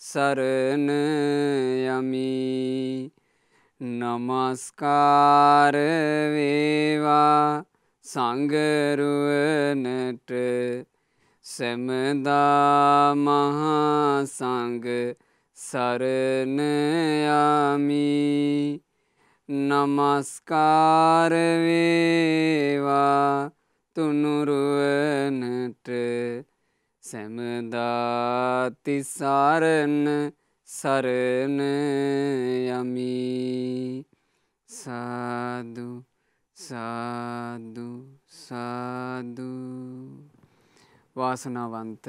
සරණ යමි නමස්කාර වේවා සංගරුවනට සැමදා මහා සංග සරණ යමි නමස්කාර වේවා තුනුරුවනට සැමදාති සාරණ සරණ යමි සාදු සාදු සාදු වාසනාවන්ත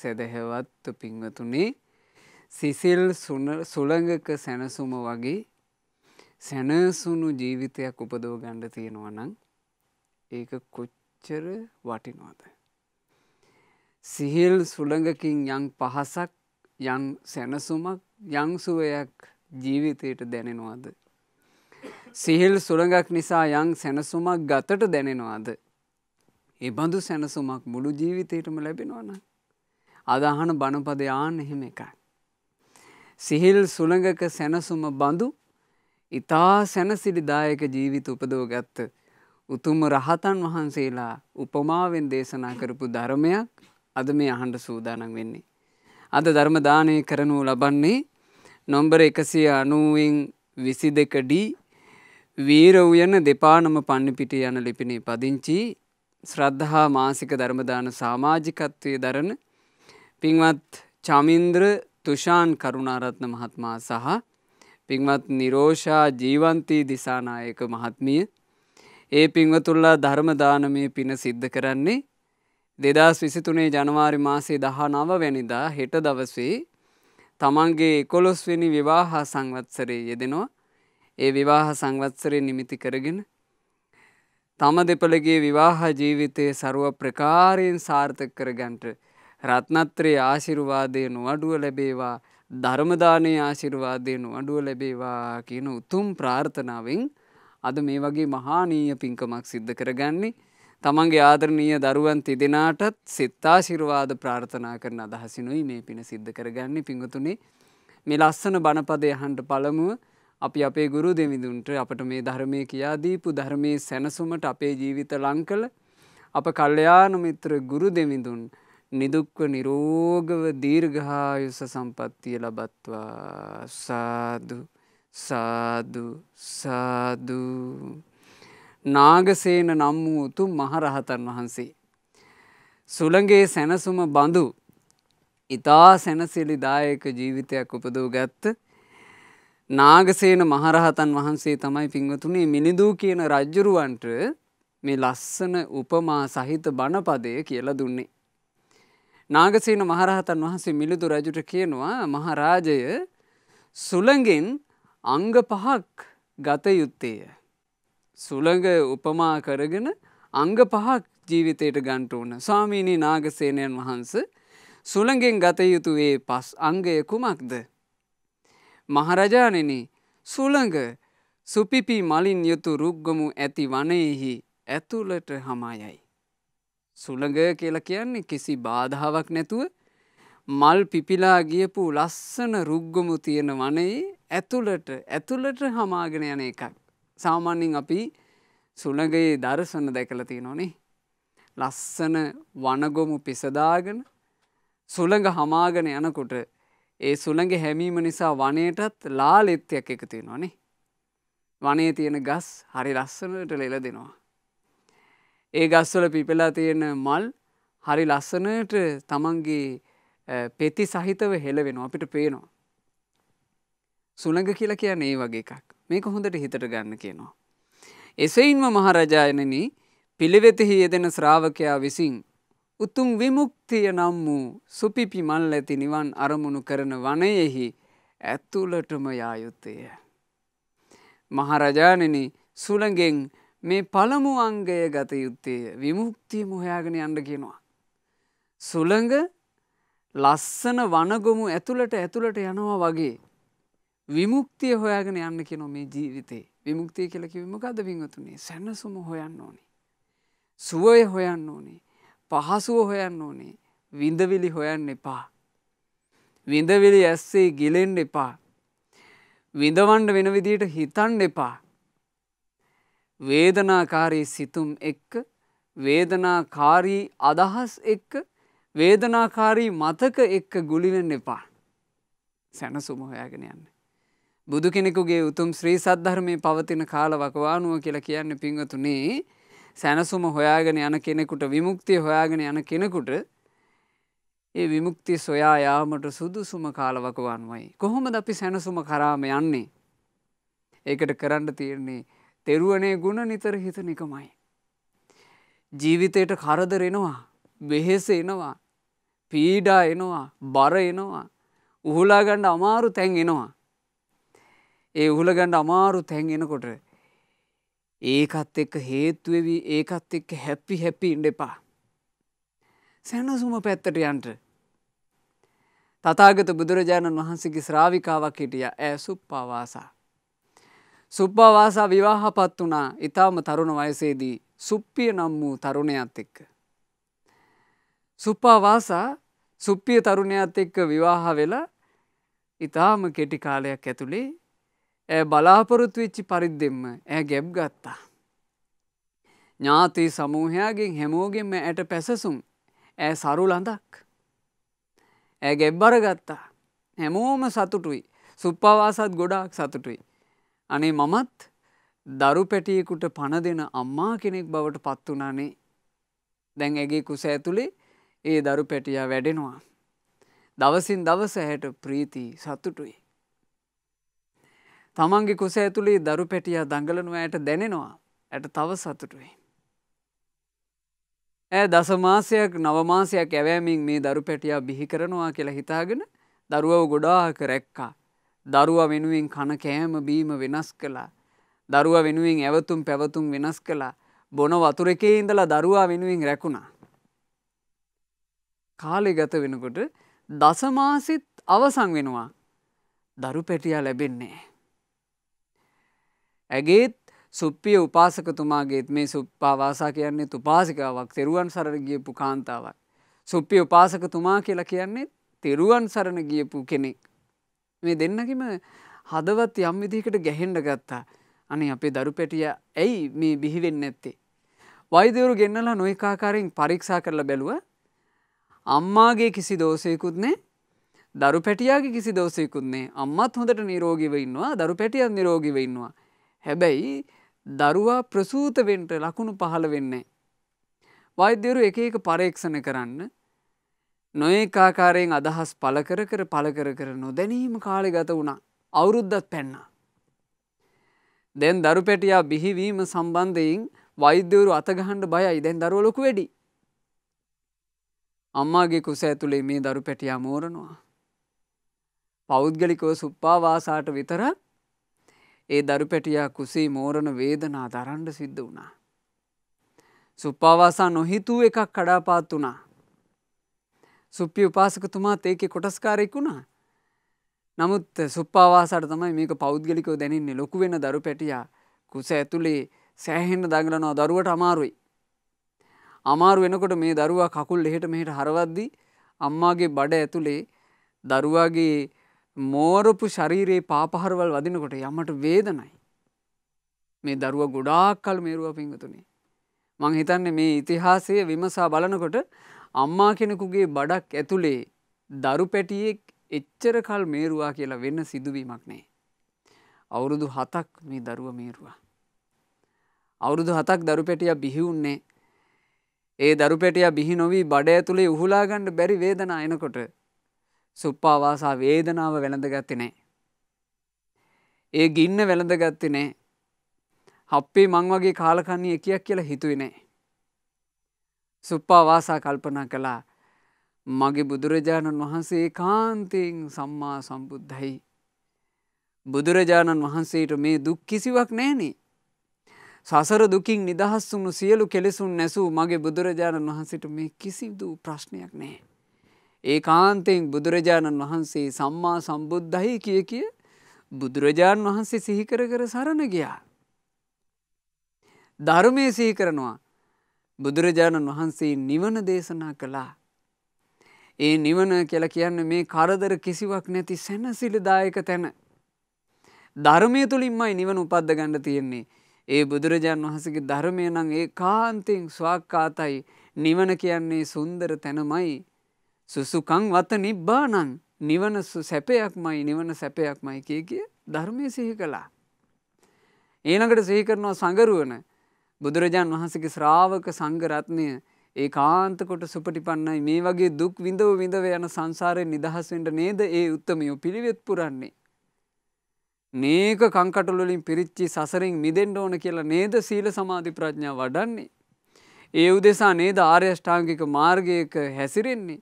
සැදැහැවත්තු පිංවතුනේ සිසිල් සුළඟක සැනසුම වගේ සැනසුණු ජීවිතයක් උපදෝ ගණ්ඩ තියෙනවනම් ඒක කොච්චර වටිනවාද. සිහිල් සුළඟකින් යං පහසක් යං සැනසුමක් යංසුවයක් ජීවිතයට දැනෙනවාද. සිහිල් සුළඟක් නිසා යං සැනසුමක් ගතට දැනෙනවාද. එබඳු සැනසුමක් මුළු ජීවිතයටම ලැබෙනවන. අදහන බණපද යාන එහෙම එකයි. සිහිල් සුළඟක සැනසුම බඳු ඉතා සැනසිලිදායක ජීවිත උපදව ගත්ත. උතුම රහතන් වහන්සේලා උපමාවෙන් දේශනා කරපු ධර්මයක් අද මේ අහන්ඩ සූදානක් වෙන්නේ. අද ධර්මදානය කරනු ලබන්නේ නොම්බර එකසිය අනුවෙන් විසි දෙකඩී වීර වයන දෙපානම පන්නිපිට යන ලිපිනේ පදිංචි ශ්‍රද්ධහා මාසික ධර්මදාන සාමාජිකත්වය දරන පින්වත් චමින්ද්‍ර තුෂාන් කරුණාරත්න මහත්මා සහ පින්වත් නිරෝෂා ජීවන්තී දිසානායක මහත්මිය ඒ පින්වතුල්ලා ධර්මදානමය පින සිද්ධ කරන්නේ දෙදස් විසිතුනේ ජනවාරි මාසේ දහ නවවැනිදා හෙට දවසේ තමන්ගේ එකොළොස්වෙනි විවාහා සංවත්සරයේ යෙදෙනවා ඒ විවාහ සංවත්සරය නිමිති කරගෙන තම දෙපළගේ විවාහ ජීවිතය සරුව ප්‍රකාරයෙන් සාර්ථක කරගන්ට රත්නත්‍රයේ ආශිරුවාදයනු අඩුව ලැබේවා ධර්මදානයේ ආශිරුවාදයනු අඩුව ලැබේවා කියන උතුම් ප්‍රාර්ථනාවෙන් අද මේ වගේ මහානීය පින්කමක් සිද්ධ කරගන්නේ තමන්ගේ ආදරණීය දරුවන් තිදෙනාටත් සිත්තාශිරවාද ප්‍රාර්ථනා කරන අදහසිනුයි මේ පින සිද්ධ කරගන්නේ පිංගතුනේ මේ ලස්සන බණපදය හන්ට පළමුුව අපි අපේ ගුරු දෙවිඳුන්ට අපට මේ ධර්මය කියාදීපු ධර්මයේ සැනසුමට අපේ ජීවිත ලංකල අප කල්්‍යයානමිත්‍ර ගුරු දෙමිඳුන් නිදුක්ව නිරෝගව දීර්ඝායුස සම්පත්තිය ලබත්වා සාදු සාදු සාදුූ නාගසේන නම් වූ උතුම් මහරහතන් වහන්සේ. සුළඟේ සැනසුම බඳු ඉතා සැනසිලි දායක ජීවිතයක් උපදූ ගත්ත නාගසේන මහරහතන් වහන්සේ තමයි පින්වතුනේ මිනිදූ කියන රජ්ජුරුවන්ට මේ ලස්සන උපමා සහිත බණපදය කියලා දුන්නේ. නාගසේන මහරහතන් වහන්සේ මිලිදු රජුට කියනවා මහරාජය සුළඟෙන් අංග පහක් ගත යුත්තේය. සුළඟ උපමා කරගෙන අංග පහක් ජීවිතයට ගන්ට වන ස්වාමීණී නාගසේනයන් වහන්ස සුළඟෙන් ගතයුතුවේ පස් අංගය කුමක්ද. මහරජානෙන සුළඟ සුපිපි මලින් යුතු රුග්ගමු ඇති වනයෙහි ඇතුළට හමායයි. සුළඟ කියලා කියන්නේ කිසි බාධාවක් නැතුව මල් පිපිලා ගියපු ලස්සන රුග්ගමු තියෙන වනයේ ඇතුළට ඇතුළට හමාගෙන යන එකක්. සාමාන්‍යෙන් අපි සුළඟයේ දර්ශන දැකල තියෙනොනේ. ලස්සන වනගොමු පිසදාගෙන සුළඟ හමාගෙන යනකොට ඒ සුළඟ හැමීම නිසා වනයටත් ලාලෙත්තියක් එකති නොනේ. වනේ තියෙන ගස් හරි ලස්සනට ලෙල දෙනවා. ඒ ගස්වල පිපෙලා තියෙන මල් හරි ලස්සනට තමන්ගේ පෙති සහිතව හෙලවෙන අපිට පේනවා. සුළඟ කියලා කියන්න ඒ වගේ එකක්. මේක හොඳට හිතට ගන්න කියනවා. එසයින්ම මහරජායනන පිළිවෙතෙහි යෙදෙන ශ්‍රාවකයා විසින් උතුම් විමුක්තිය නම් වූ සුපිපි මල් ඇති නිවන් අරමුණු කරන වනයෙහි ඇත්තුලටම යායුත්තය. මහරජානන සුළගෙන් මේ පළමු අංගය ගත යුත්තේ විමුක්තිය මුහයාගෙන අන්ඩ කියෙනවා. සුළඟ ලස්සන වනගොමු ඇතුළට ඇතුළට යනවා වගේ විමුක්තිය හොයාගෙන යන්න කියනො මේ ජීවිතේ විමුක්තිය කියලකිව මොකද පින්වතුනේ සැනසුම හොයන්න ඕනේ. සුවය හොයන්න ඕනේ පහසුව හොයන්න ඕනේ විඳවිලි හොයන්න එපා. විඳවිලි ඇස්සේ ගිලෙන්ඩ එපා. විඳවන්ඩ වෙන විදියට හිතන්ඩ එපා. වේදනාකාරී සිතුම් එක්ක වේදනාකාරී අදහස් එක්ක වේදනාකාරී මතක එක්ක ගුලිවෙන්න එපා. සැනසුම හොයාගෙන යන්න. බුදු කෙනෙකුගේ උතුම් ශ්‍රී සද්ධර්මය පවතින කාල වකවානුව කියලා කියන්න පිංවතුනේ සැනසුම හොයාගෙන යන කෙනෙකුට විමුක්තිය හොයාගෙන යන කෙනෙකුට ඒ විමුක්ති සොයා යාමට සුදුසුම කාලවකවන්වයි. කොහොමද අපි සැනසුම කරාම යන්නේ. ඒකට කරන්න තීරණේ තෙරුවනේ ගුණ නිතර හිත නිකමයි. ජීවිතයට කරදර එනවා වෙහෙස එනවා පීඩා එනවා බර එනවා උහුලාගණ්ඩ අමාරු තැන් එනවා ඒ උහුලගන්න අමාරු තැන් එනකොට ඒකත් එක්ක හේතුවෙවි ඒකත් එක්ක හැපි හැපි ඉන්න එපා. සැනසුම පැත්තට යන්ට. තතාගත බුදුරජාණන් වහන්සේගේ ශ්‍රාවිකාවක් හිටිය ඇ සුප්පවාසා. සුප්පවාසා විවාහපත් වනා ඉතාම තරුණ වයසේදී සුප්පිය නම් වූ තරුණයත් එක්ක. සුප්පාවාසා සුප්පිය තරුණයත් එක්ක විවාහ වෙලා ඉතාම කෙටි කාලයක් ඇතුළේ බලාපොරොත්තු වෙච්චි පරිද්දෙන්ම ඇ ගැබ් ගත්තා. ඥාති සමූහයාගෙන් හැමෝගෙන්ම ඇයට පැසසුම් ඇ සරු ලඳක්. ඇ ගැබ්බර ගත්තා. හැමෝම සතුටුයි සුප්පවාසත් ගොඩාක් සතුටුයි. අනේ මමත් දරු පැටියෙකුට පණ දෙන අම්මා කෙනෙක් බවට පත් වනානේ දැන් ඇගේ කුස ඇතුළේ ඒ දරු පැටියා වැඩෙනවා. දවසින් දවස හැට ප්‍රීති සතුටුයි. තමන්ගේ කුස ඇතුළේ දරු පැටියා දඟලනු ඇයට දැනෙනවා ඇයට තව සතුටුයි. ඇ දසමාසයක් නවමාසයක් ඇවෑමින් මේ දරු පැටියා බිහි කරනවා කියලා හිතාගෙන දරුවව ගොඩාක රැක්කා. දරුව වෙනුවෙන් කන කෑම බීම වෙනස් කළා. දරුව වෙනුවෙන් ඇවතුම් පැවතුම් වෙනස් කළා බොන වතුරකේ ඉඳලා දරුවා වෙනුවෙන් රැකුණා. කාලෙ ගත වෙනකොට දසමාසිත් අවසං වෙනවා. දරු පැටියා ලැබෙන්නේ. ඇගේත් සුප්පිය උපාසකතුමාගේත් මේ සුප්පාවාසා කියන්නේ උපාසිකාවක් තෙරුවන් සරණ ගියපු කාන්තාවක්. සුප්පිය උපාසකතුමා කියලා කියන්නේ තෙරුවන් සරණ ගියපු කෙනෙක්. මේ දෙන්නකිම හදවත් යම් විදිහකට ගැහෙන්ඩ ගත්තා. අනේ අපේ දරු පැටිය ඇයි මේ බිහිවෙන්න ඇත්තේ. වෛදවරු ගෙන්නලා නොයකාකාරයෙන් පරීක්ෂා කරලා බැලුව අම්මාගේ කිසි දෝසයකුත් නෑ දරු පැටියගේ කිසි දෝසයකුත් නෑ අම්මත් හොඳට නිරෝගිව ඉන්නවා දරු පැටියන් නිරෝගිව ඉන්නවා හැබැයි දරුවා ප්‍රසූතවෙන්ට ලකුණු පහළ වෙන්නේ. වෛද්‍යවරු එක එක පරීක්ෂණ කරන්න නොඒකාකාරයෙන් අදහස් පලකර කර පලකර කර නොදැනීම කාලෙ ගත වුණා අවුරුද්ධත් පැන්නා. දැන් දරු පැටියා බිහිවීම සම්බන්ධයෙන් වෛද්‍යවරු අතගහන්ඩ බයයි දැන් දරුවලොකු වැඩි. අම්මාගේ කුස ඇතුළේ මේ දරු පැටියා මෝරනවා. පෞද්ගලිකව සුප්පාවාසාට විතරත් ඒ දරු පැටියා කුසේ මෝරණ වේදනා දරන්ඩ සිද්ධ වුණා. සුප්පාවාසා නොහිතූ එකක් කඩාපාත් වුණා. සුප්පි උපාසකතුමාත් ඒකෙ කොටස්කාරෙක් වුණා. නමුත් සුප්පාවාසට තමයි මේක පෞද්ගලිකව දැනන්නේ ලොකු වෙන දරු පැටියා කුස ඇතුළේ සෑහෙන්න දඟලනවා දරුවට අමාරුයි. අමාරු වෙනකොට මේ දරුවා කකුල් එහෙට මෙහෙට හරවද්දි අම්මාගේ බඩ ඇතුළේ දරුවාගේ මෝරපු ශරීරයේ පාපහරවල් වදිනකොට යමට වේදනයි. මේ දරුව ගොඩාක් කල් මේරුව පිංගතුනේ. මං හිතන්නේ මේ ඉතිහාසය විමසා බලනකොට අම්මා කෙනෙකුගේ බඩක් ඇතුලේ දරු පැටියෙක් එච්චර කල් මේරුවා කියලා වෙන්න සිදුවීමක් නෑ. අවුරුදු හතක් මේ දරුව මේරුවා. අවුරුදු හතක් දරු පැටියා බිහිවුන්නේ ඒ දරු පැටියා බිහි නොවී බඩ ඇතුලේ උහුලාගන්න බැරි වේදනා එනකොට සුප්පාවාසා වේදනාව වැළඳගත්තේ නැහැ. ඒ ගින්න වැළඳගත්තේ නැහැ. හප්පේ මං වගේ කාලකන්ණි එකියක් කියලා හිතුවේ නැහැ. සුප්පාවාසා කල්පනා කළා මගේ බුදුරජාණන් වහන්සේ කාන්තයෙන් සම්මා සම්බුද්ධයි. බුදුරජාණන් වහන්සේට මේ දුක් කිසිවක් නෑනේ. සසර දුකින් නිදහස් වුණු සියලු කෙලෙසුන් නැසූ මගේ බුදුරජාණන් වහන්සේට මේ කිසිදු ප්‍රශ්නයක් නෑ. ඒ කාන්තයෙන් බුදුරජාණන් වහන්සේ සම්මා සම්බුද්ධහි කිය කිය බුදුරජාණන් වහන්සේ සිහිකර කර සරණ ගියා. ධර්මය සිහි කරනවා බුදුරජාණන් වහන්සේ නිවන දේශනා කළා. ඒ නිවන කියලා කියන්න මේ කරදර කිසිවක් නැති සැනසිලිදායක තැන. ධර්මය තුළින්මයි නිවන උපද්ද ගණඩ තියෙන්නේ. ඒ බුදුරජාණන් වහසගේ ධර්මය නං ඒ කාන්තිං ස්වාක්කාතයි නිවන කියන්නේ සුන්දර තැනමයි සුසුකං වත නිබ්බානං නිවන සැපයක්මයි නිවන සැපයක්මයි කිය කිය ධර්මය සිහි කළා. ඒනකට සහිකරනවා සඟරුවන බුදුරජාන් වහන්සගේ ශ්‍රාවක සංගරත්නය ඒ කාන්තකොට සුපටිපන්නයි මේ වගේ දුක් විඳව විඳව යන සංසාරයෙන් නිදහස්වෙන්ට නේද ඒ උත්තමයෝ පිළිවෙත් පුරන්නේ. නේක කංකටලොලින් පිරිච්චි සසරින් මිදෙන්ඩ ඕන කියලා නේද සීල සමාධි ප්‍රඥා වඩන්නේ. ඒ උදෙසා නේද ආර්යෂ්ඨාංගික මාර්ගයක හැසිරෙන්නේ.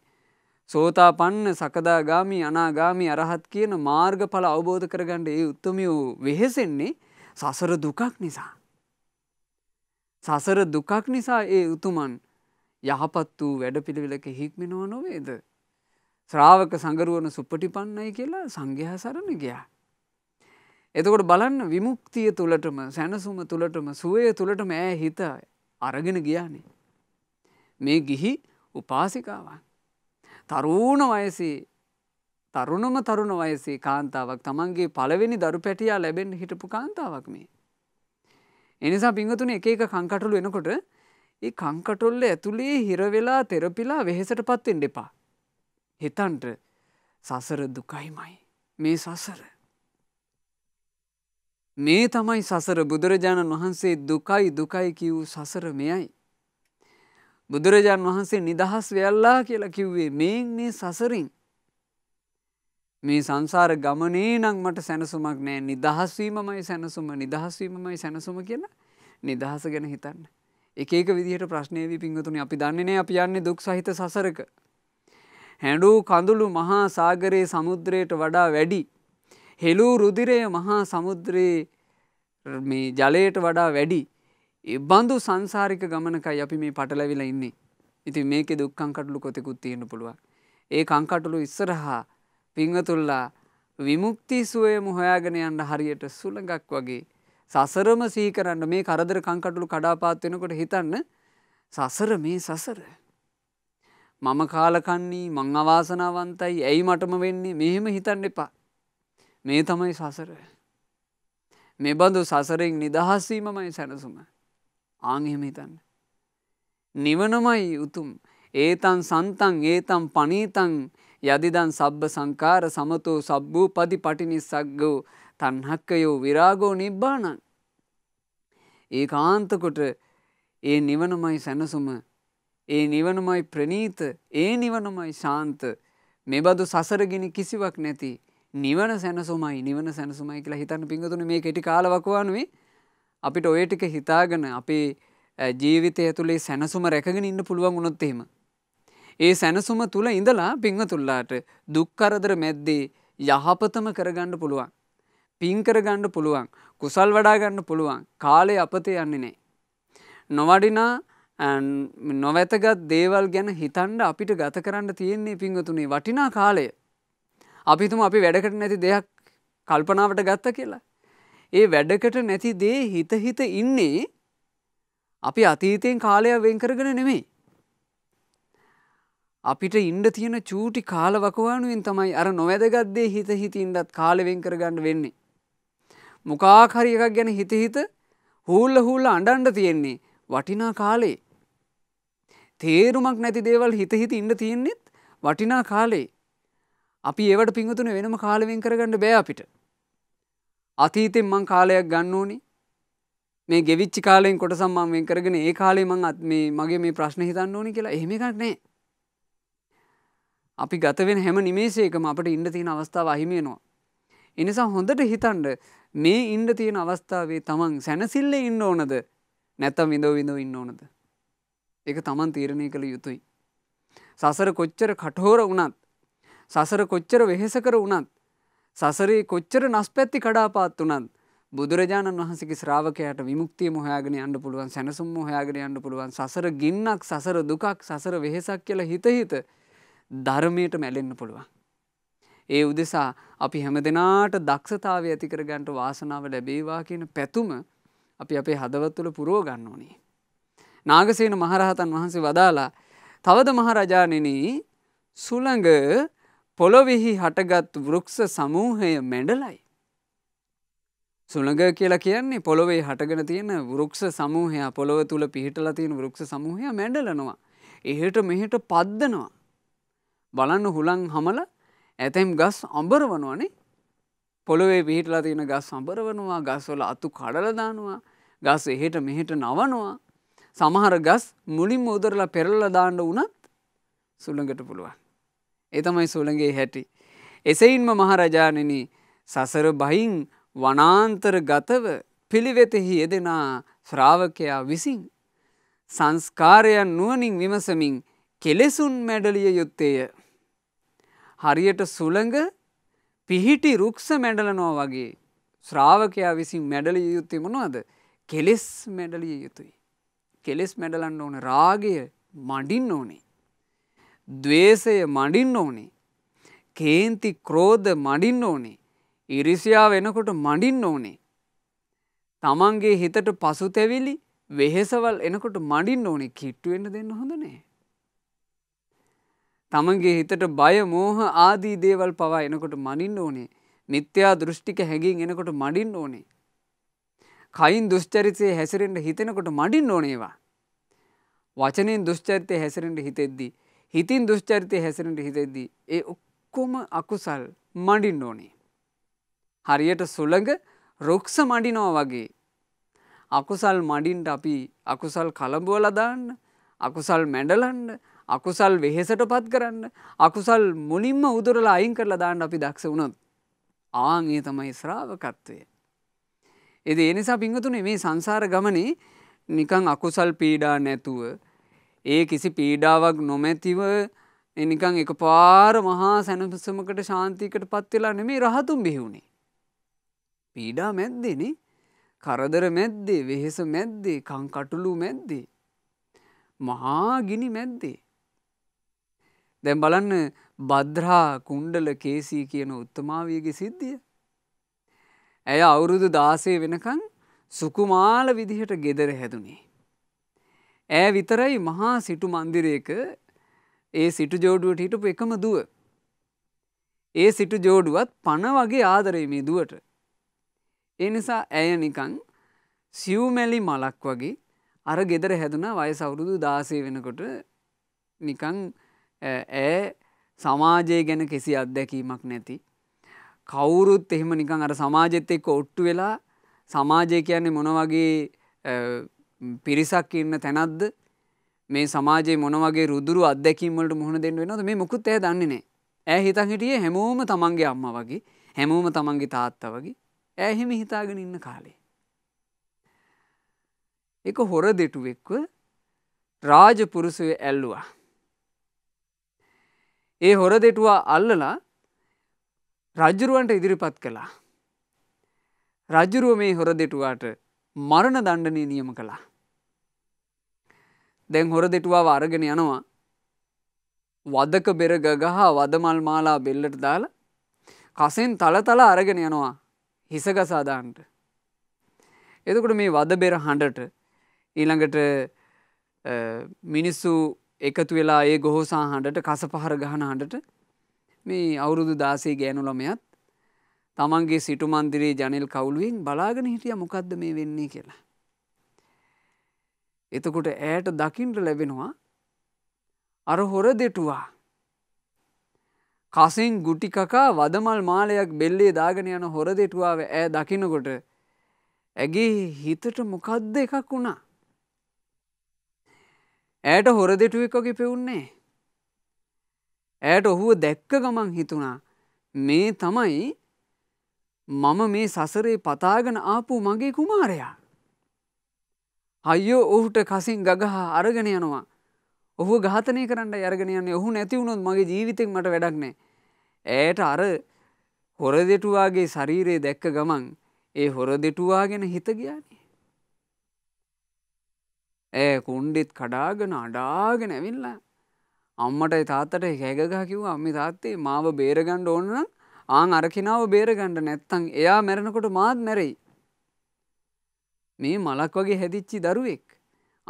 සෝතාපන්න සකදාගාමි අනාගාමි අරහත් කියන මාර්ගඵල අවබෝධ කරගන්න ඒ උත්තමයෝ වෙහෙසෙන්නේ සසර දුකක් නිසා. සසර දුකක් නිසා ඒ උතුමන් යහපත් වූ වැඩපිළිවෙලක හික්මිනෝ නොවේද. ශ්‍රාවක සඟරුවන සුප්පටිපන්නයි කියලා සංඝයා සරණ ගියා. එතකොට බලන්න විමුක්තිය තුළටම සැනසුම තුළටම සුවය තුළටම ඈ හිත අරගෙන ගියානේ. මේ ගිහි උපාසිකාවන්. තරුණ වයසේ තරුණම තරුණ වයසේ කාන්තාවක් තමන්ගේ පළවෙනි දරු පැටියා ලැබෙන් හිටපු කාන්තාවක් මේ. එනිසා පිංහතුන එක එක කංකටලු එනකොට ඒ කංකටොල්ල ඇතුළේ හිරවෙලා තෙරපිලා වෙහෙසට පත්වෙන් දෙපා. හිතන්ට සසර දුකයිමයි මේ සසර. මේ තමයි සසර බුදුරජාණන් වහන්සේ දුකයි දුකයි කිව් සසර මෙයයි. බුදුරජාන් වහන්සේ නිදහස් වෙල්ලා කියලා කිව්වේ මේන් මේ සසරින්. මේ සංසාර ගමනේ නම් මට සැනසුමක් නෑ නිදහස්වීමමයි සැනසුම නිදහස්වීමමයි සැනසුම කියලා නිදහස ගැන හිතන්න. එකක විදිහට ප්‍රශ්නයවී පින්ගතුනි අපි දන්නේනේ අපි යන්නේ දුක් සහිත සසරක. හැඩූ කඳුළු මහා සාගරයේ සමුද්‍රයට වඩා වැඩි. හෙලූ රුදිරය මහා සමුද්‍රයේ මේ ජලයට වඩා වැඩි බඳු සංසාරික ගමනකයි අපි මේ පටලැවිලා ඉන්නේ. ඉතින් මේකේ දුක්ඛං කටළු කොතෙකුත් තියෙන්න පුළුවන්. ඒ කංකටළු ඉස්සරහා පිංගතුල්ලා විමුක්ති සුවයම හොයාගෙන යන්න හරියට සුළඟක් වගේ සසරම සිහි කරන්න මේ කරදර කංකටළු කඩාපාත් වෙනකොට හිතන්න සසර මේ සසර. මම කාලකන්නේ මං අවාසනාවන්තයි ඇයි මටම වෙන්නේ මෙහෙම හිතන්න එපා. මේ තමයි සසර. මෙබඳු සසරෙන් නිදහස්වීමමයි සැනසුම. ආංහෙම හිතන්න. නිවනමයි උතුම් ඒතන් සන්තන් ඒතම් පනීතන් යදිදන් සබ්බ සංකාර සමතෝ සබ්බූ පදි පටිනිස්සක්ගෝ තන්හක්කයෝ විරාගෝ නිබ්බානන්. ඒ කාන්තකොට ඒ නිවනමයි සැනසුම ඒ නිවනමයි ප්‍රනීත ඒ නිවනමයි ශාන්ත මෙබඳු සසරගෙන කිසිවක් නැති නිවන සැනසුමයි නිවන සැනසුමයි කියලා හිතන්න පිඟතුන මේ කෙටි කාලවකවානුවේ අපිට ඔය ටික හිතාගෙන අපේ ජීවිතය තුළේ සැනසුම රැකගෙන ඉන්න පුළුවන් වුණොත් එහෙම. ඒ සැනසුම තුළ ඉඳලා පිංහතුල්ලාට දුක්කරදර මැද්දේ යහපතම කරගන්න පුළුවන්. පින්කරගන්න පුළුවන් කුසල් වඩාගන්න පුළුවන් කාලය අපතේ යන්නේ නෑ. නොවඩිනා නොවැතගත් දේවල් ගැන හිතන්ඩ අපිට ගත කරන්න තියෙන්නේ පිංහතුනේ වටිනා කාලය. අපිතුම අපි වැඩකට නැති දෙයක් කල්පනාවට ගත්ත කියලා. ඒ වැඩකට නැති දේ හිත හිත ඉන්නේ අපි අතීතයෙන් කාලයක් වෙන්කරගෙන නෙමේ. අපිට ඉන්ඩ තියෙන චූටි කාලවකවානුවෙන් තමයි අර නොවැදගත්දේ හිත හිතින්දත් කාලවෙන්කර ගණඩ වෙන්නේ. මොකාකරි එකක් ගැන හිතහිත හූල්ල හූල්ල අඩන්ඩ තියෙන්නේ වටිනා කාලේ. තේරුමක් නැති දේවල් හිතහිත ඉන්න තියෙන්නෙත් වටිනා කාලේ. අපි ඒවට පිංහතුන වෙනම කාලවෙන් කරගන්න බෑ අපිට. අතීතෙන් මං කාලයක් ගන්න ඕනේ මේ ගෙවිච්චි කාලයෙන් කොට සම්මාන්ෙන් කරගෙන ඒ කාලේ මං අත් මේ මගේ මේ ප්‍රශ්න හිතන්න ඕනි කියලා එහෙම එකක් නෑ. අපි ගතවෙන හැම නිමේසේකම අපට ඉන්න තියෙන අවස්ථාව අහිමියනවා. එනිසා හොඳට හිතන්ඩ මේ ඉන්ඩ තියෙන අවස්ථාවේ තමන් සැනසිල්ල ඉන්න ඕනද නැත්තම් විඳෝ විඳෝ ඉන්න ඕනද. එක තමන් තීරණය කළ යුතුයි. සසර කොච්චර කටහෝර වනත් සසර කොච්චර වෙහෙසකර වනත් සසරේ කොච්චර නස්පැත්ති කඩාපාත් වනත් බුදුරජාණන් වහන්සේගේ ශ්‍රාවකයට විමුක්තිය මොහයාගෙන යන්න පුළුවන් සැනසුම් මොහයාගෙන යන්න පුළුවන් සසර ගින්නක් සසර දුකක් සසර වෙහෙසක් කියලා හිත හිත ධර්මයට මැලෙන්න පුළුවන්. ඒ උදෙසා අපි හැම දෙනාට දක්ෂතාවය ඇතිකර ගන්නට වාසනාව ලැබේවා කියන පැතුම අපි අපේ හදවත්තුල පුරෝ ගන්න ඕනේ. නාගසේන මහරහතන් වහන්සේ වදාලා තවද මහරජානෙන සුළඟ පොළොවෙහි හටගත් වෘක්ෂ සමූහය මැඩලයි. සුළඟ කියලා කියන්නේ පොළොවේ හටගෙන තියෙන වෘක්ෂ සමූහයා පොළොව තුළ පිහිටලා තියෙන වෘක්ෂ සමූහය මැඩලනවා. එහෙට මෙහෙට පද්දනවා. බලන්න හුලං හමල ඇතැම් ගස් අඹරවනවනේ පොළොවේ පිහිටලා තියෙන ගස් අඹරවනවා ගස්වල අතු කඩලදානවා ගස් එහෙට මෙහෙට නවනවා සමහර ගස් මුලින්ම උදරලා පෙරල්ල දාන්න වනත් සුළඟට පුළුවන්. එතමයි සුළඟේ හැටි. එසයින්ම මහරජාණනි සසර බහින් වනාන්තර ගතව පිළිවෙතෙහි යෙදෙනා ශ්‍රාවකයා විසින්. සංස්කාරයන් නුවනින් විමසමින් කෙලෙසුන් මැඩලිය යුත්තේය. හරියට සුළඟ පිහිටි රුක්ෂ මැඩලනෝ වගේ ශ්‍රාවකයා විසින් මැඩලිය යුත්තේ මොනවද කෙලෙස් මැඩලිය යුතුයි. කෙලෙස් මැඩලන්න ඕන රාගය මඩින් ඕනේ. දවේශය මඩින්න ඕනේ. කේන්ති ක්‍රෝධ මඩින්න ඕනේ. ඉරිසියා වෙනකොට මඩින්න ඕනේ. තමන්ගේ හිතට පසු තැවිලි වෙහෙසවල් එනකොට මඩින්න ඕනේ කිට්ටුවෙන්න දෙන්න හොඳනේ. තමන්ගේ හිතට බය මෝහ ආදී දේවල් පවා එනකොට මනින්න ඕනේ නිත්‍යා දෘෂ්ටික හැඟින් එනකොට මඩින් ඕනේ. කයින් දුෂ්චරිතය හැසිරෙන්ට හිතෙනකොට මඩින් ඕනේවා. වචනයෙන් දුෂ්චරිතය හැසිරෙන්ට හිතෙද්දී හිතින් දුෂ්චරිතය හැසිරට හිතෙද්දී. ඒ ඔක්කොම අකුසල් මඩින් ඕනේ. හරියට සුළඟ රොක්ස මඩිනෝ වගේ. අකුසල් මඩින්ට අපි අකුසල් කලඹුවලදාන්න අකුසල් මැඩලන්න අකුසල් වෙහෙසට පත් කරන්න අකුසල් මුලින්ම උදුරල අයින් කරලා දාන්න අපි දක්ෂ වුණොත් ආං ඒ තමයි ශ්‍රාවකත්වය. එද එනිසා පිංහතුනේ මේ සංසාර ගමනේ නිකං අකුසල් පීඩා නැතුව ඒ කිසි පීඩාවක් නොමැතිව එනිකං එක පාර මහා සැනපුසමකට ශාන්තිකට පත්වෙලා නෙමේ රහතුම් බිහිවුණේ. පීඩා මැද්දෙන කරදර මැද්දේ වෙහෙස මැද්දේ කංකටුලු මැද්දේ. මහා ගිනි මැද්දේ. දැම් බලන්න බද්‍රා කුණ්ඩල කේසී කියන උත්තමාවියගේ සිද්ධිය. ඇය අවුරුදු දාසේ වෙනකං සුකුමාල විදිහට ගෙදර හැදුනේ. ඇය විතරයි මහා සිටු මන්දිරයක ඒ සිටු ජෝඩුවට හිටපු එකම දුව. ඒ සිටු ජෝඩුවත් පණ වගේ ආදරේ මේ දුවට. ඒ නිසා ඇය නිකං සියවමැලි මලක් වගේ අර ගෙදර හැදුන වයසවුරුදු දාසේ වෙනකොට නිකං ඇ සමාජය ගැන කෙසි අත්දැකීමක් නැති. කවුරුත් එහෙම නිකං අර සමාජෙත් එක්ක ඔට්ටු වෙලා සමාජය කියන්නේ මොනවගේ පිරිසක් ඉන්න තැනක්ද මේ සමාජයේ මොනවගේ රුදුරු අත්දැකීමට මුහුණ දෙන්න වෙනවද මේ මුකුත් ඇය දන්නේ නෑ. ඇය හිතන් හිටියේ හැමෝම තමන්ගේ අම්මා වගේ හැමෝම තමන්ගේ තාත්තා වගේ ඇය එහෙම හිතාගෙන ඉන්න කාලේ. එක හොර දෙටුවෙක්ව රාජපුරුසය ඇල්ලුවා. ඒ හොර දෙටුවා අල්ලලා රජ්ජුරුවන්ට ඉදිරිපත් කළා. රජ්ජුරුව මේ හොර දෙටුවාට මරණ දණ්ඩනය නියම කළා. දැන් හොර දෙටුවා අරගෙන යනවා. වදක බෙර ගගහ වදමල් මාලා බෙල්ලට දාලා කසෙන් තලතල අරගෙන යනවා හිසගසාදාන්ට. එතකොට මේ වද බෙර හඬට ඊළඟට මිනිස්සු එකතු වෙලා ඒ ගොහෝසා හඬට කස පහර ගහන හඬට මේ අවුරුදු දාසේ ගෑනු ළමයත් තමන්ගේ සිටුමන්දිරේ ජනල් කවුලුවෙන් බලාගෙන හිටිය මොකක්ද මේ වෙන්නේ කියලා. එතකොට ඇයට දකිින්ට ලැබෙනවා අර හොර දෙටුවා. කසින් ගුටිකකා වදමල් මාලයක් බෙල්ලේ දාගෙන යන හොර දෙටුවාව ඇ දකිනකොට ඇගේ හිතට මොකද්ද එකක් වුණා. ඇයට හොර දෙටුවෙක්කගේ පෙවුන්නේ. ඇයට ඔහුව දැක්ක ගමන් හිතුණා මේ තමයි මම මේ සසරේ පතාගෙන ආපු මගේ කුමාරයා. අයෝ ඔහුට කසින් ගගහා අරගෙන යනවා. ඔහු ඝාතනය කරන්න අරගෙන යන්නේ ඔහු නැතිවුණොත් මගේ ජීවිතෙන් මට වැඩක් නෑ. ඇයට අර හොර දෙටුවාගේ ශරීරයේ දැක්ක ගමන් ඒ හොර දෙටුවා ගැන හිත ගියානේ. ඇ කුණ්ඩෙත් කඩාගෙන අඩාගෙන ඇවිල්ලා අම්මට තාත්තට හැගගහ කිව්වා අම්මි තාත්තේ මාව බේරගණ්ඩ ඕන්න ආං අරකිනාව බේරගණ්ඩ නැත්තං එයා මැරෙනකොට මාත් මැරෙයි. මේ මලක් වගේ හැදිච්චි දරුවෙක්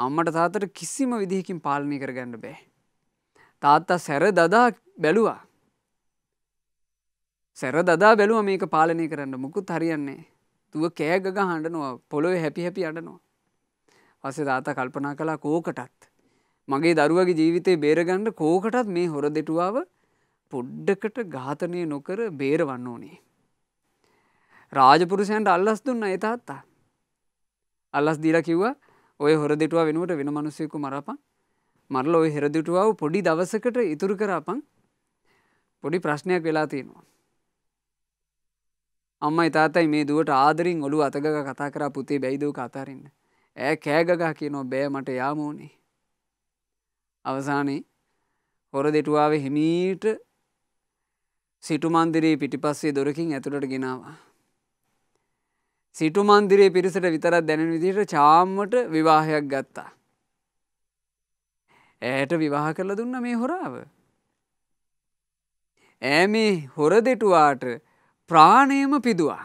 අම්මට තාතට කිසිම විදිහකින් පාලනය කර ගන්න බෑ. තාත්තා සැර දදා බැලුවා. සැර දදා බැලුව මේක පාලනය කරන්න මුකුත් හරියන්නේ තුව කෑගග හඬනවා පොළොව හැපි හැපි අඩනවා. පසේ තාතා කල්පනා කලා කෝකටත්. මගේ දරුවගේ ජීවිතය බේරගණ්ඩ කෝකටත් මේ හොර දෙටුවාව පොඩ්ඩකට ඝාතනය නොකර බේරවන්න ඕනේ. රාජපුරුෂයන්ට අල්ලස් දුන්න ඒ තාත්තා අල්ලස් දීලා කිව්වා ඔය හොර දෙටුවා වෙනුවට වෙන මිනිස්සෙකු මරපන් මරලා ඔය හෙරදුටුවාව පොඩි දවසකට ඉතුරු කරපන් පොඩි ප්‍රශ්නයක් වෙලා තියෙනවා අම්මයි තාතයි මේ දුවට ආදරින් ඔලු අතග කතා කරා පුතේ බැයිදූ කතාරන්න. ඇ කෑගගා කියනෝ බෑ මට යාමෝනේ. අවසානයේ හොර දෙටුවාව හිමීට සිටුමන්දිරී පිටිපස්සේ දොරකින් ඇතුළට ගෙනවා. සිටු මන්දිරයේ පිරිසට විතරක් දැනෙන විදිහට චාම්මට විවාහයක් ගත්තා. ඇයට විවාහ කරලා දුන්න මේ හොරාව. ඈ මේ හොර දෙටුවාට ප්‍රාණයම පිදුවා.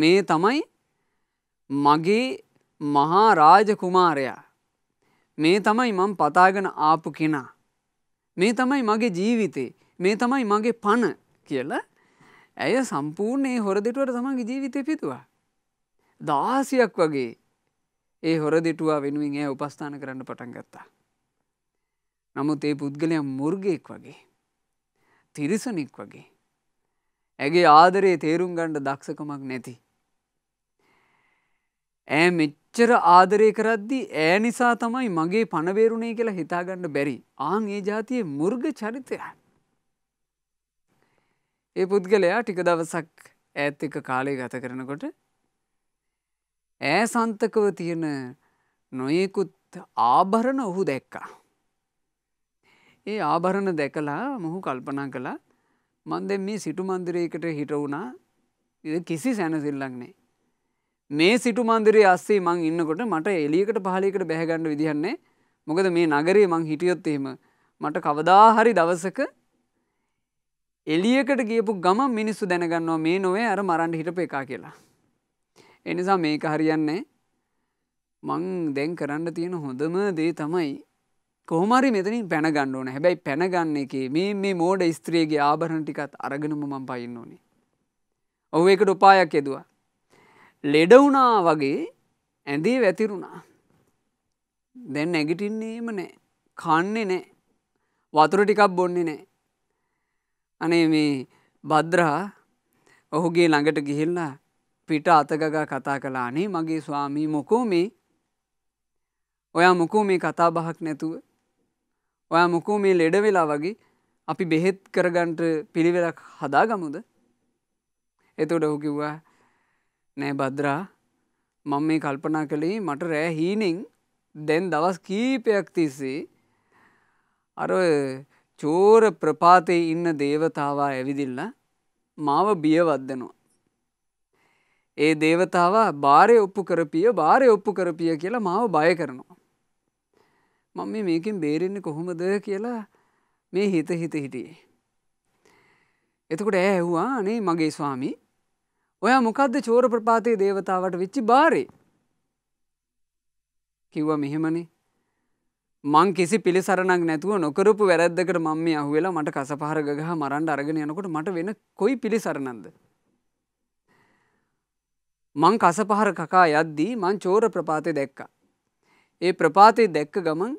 මේ තමයි මගේ මහා රාජ කුමාරයා. මේ තමයි මං පතාගෙන ආපු කෙනා. මේ තමයි මගේ ජීවිතේ. මේ තමයි මගේ පණ කියලා ඇය සම්පූර්ණයේ හොර දෙටුවට තමන්ගේ ජීවිතය පිතුවා. දාසියක් වගේ ඒ හොර දෙටුවා වෙනුවෙන් ඇය උපස්ථාන කරන්න පටන් ගත්තා. නමුත් ඒ පුද්ගලයන් මුර්ගෙක් වගේ. තිරිසනෙක් වගේ. ඇගේ ආදරයේ තේරුම් ගණ්ඩ දක්ෂකමක් නැති. ඇ මෙච්චර ආදරය කරද්දි ඇ නිසා තමයි මගේ පණවේරුණේ කියලා හිතාගන්න බැරි ආං ඒ ජාතියේ මුර්ග චරිතයන්. ඒ පුද්ගලයා ටික දවසක් ඇත් එක කාලය ගත කරනකොට ඈසන්තකව තියෙන නොයෙකුත් ආභරණ ඔහු දැක්කා. ඒ ආභරණ දැකලා මොහු කල්පනා කළා මන්ද මේ සිටු මන්දිරයකට හිට වුණා කිසි සැනසිල්ලක් නෑ. මේ සිටු මන්දිරේ අස්සේ මං ඉන්නකොට මට එලියකට පහලිකට බැහගන්න විදිහන්නේ මොකද මේ නගරේ මං හිටියොත් එහෙම මට කවදා හරි දවසක එලියකට ගියපු ගම මිනිස්සු දැනගන්නවා මේ නොවේ අර මරන්ඩ හිටප එකා කියලා. එනිසා මේක හරියන්නේ මං දැන් කරන්න තියෙන හොඳම දේ තමයි කොහමරි මෙතනින් පැනගන්න ඕන හැබැයි පැනගන්න එකේ මේ මේ මෝඩ ස්ත්‍රියගේ ආභරණ ටිකත් අරගෙනම මං පයින්න ඕනේ. ඔහු එකට උපායක් යෙදවා. ලෙඩවුනා වගේ ඇඳේ වැතිරුණා. දැන් නැගිටින්නේම නෑ කන්නේ නෑ වතුර ටිකක් බොන්නේ නෑ අනේ මේ බද්‍රහා ඔහුගේ ළඟට ගිහිල්ලා පිට අතගගා කතා කලානේ මගේ ස්වාමී මොකෝ මේ ඔයා මොකෝ මේ කතා බහක් නැතුව ඔයා මොකෝ මේ ලෙඩ වෙලා වගේ අපි බෙහෙත් කරගන්ට පිළිවෙලක් හදාගමුද එතොට ඔහු කිව්වා නෑ බද්‍රා මං මේ කල්පනා කළේ මට රෑ හීනෙන් දැන් දවස් කීපයක් තිස්සේ අර චෝර ප්‍රපාතයේ ඉන්න දේවතාවා ඇවිදිල්ලා මාව බියවද්දනවා. ඒ දේවතාවා භාරය ඔප්පු කරපිය භාරය ඔප්පු කරපිය කියලා මාව බය කරනවා. මම මේකින් බේරෙන්න කොහොමද කියලා මේ හිත හිත හිටියේ. එතකොට ඇ ඇහුවා අනේ මගේ ස්වාමි ඔය මොකක්ද චෝර ප්‍රපාතයේ දේවතාවට වෙච්චි බාරේ. කිව්ව මෙහෙමනේ මං කිසි පිළිසරණක් නැතුව නොකරපු වැරද්දකට මම මේ අහුවෙලා මට කසපහර ගහ මරන්න අරගෙන යනකොට මට වෙන කොයි පිළිසරණක්ද මං කසපහර කකා යද්දී මං චෝර ප්‍රපාතේ දැක්කා ඒ ප්‍රපාතේ දැක්ක ගමන්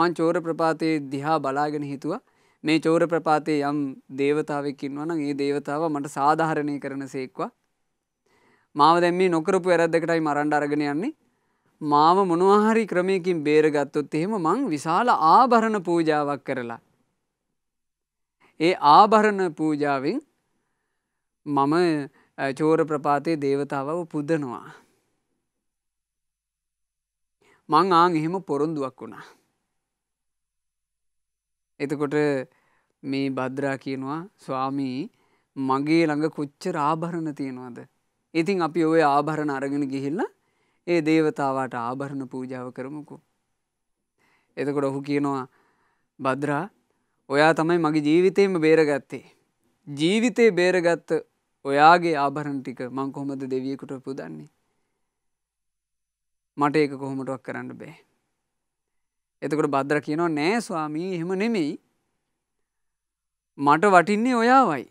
මං චෝර ප්‍රපාතයේ දිහා බලාගෙන හිතුවා මේ චෝර ප්‍රපාතයේ යම් දේවතාවකින්වන ඒ දේවතාව මට සාධාරණය කරන සේක්වා මාව දැම්මේ නොකරපු වැරද්දකටයි මරන්ඩ අරගෙන යන්නේ මාව මොනවාහරි ක්‍රමයකින් බේරගත්තොත් එහෙම මං විශාල ආභරණ පූජාවක් කරලා. ඒ ආභරණ පූජාවෙන් මම චෝර ප්‍රපාතයේ දේවතාවව පුදනවා. මං ආං එහෙම පොරොන්දුවක් වුණා. එතකොට මේ බද්‍රා කියනවා ස්වාමී මගේ ළඟ කොච්චර ආභරණ තියෙනවද. ඉතින් අපි ඔය ආභරණ අරගෙන ගිහිල්ලා ඒ දේවතාවට ආභරණ පූජාව කරමුකු. එතකොට ඔහු කියනවා බද්‍රා ඔයා තමයි මගේ ජීවිතයම බේරගත්තේ. ජීවිතේ බේරගත්ත ඔයාගේ ආභරණ ටික මං කොහොමද දෙවියෙකුට පුදන්නේ. මට ඒක කොහොමටක් කරන්න බෑ. එතකොට බද්‍ර කියනවා නෑ ස්වාමී එහෙම නෙමෙයි මට වටින්නේ ඔයාවයි.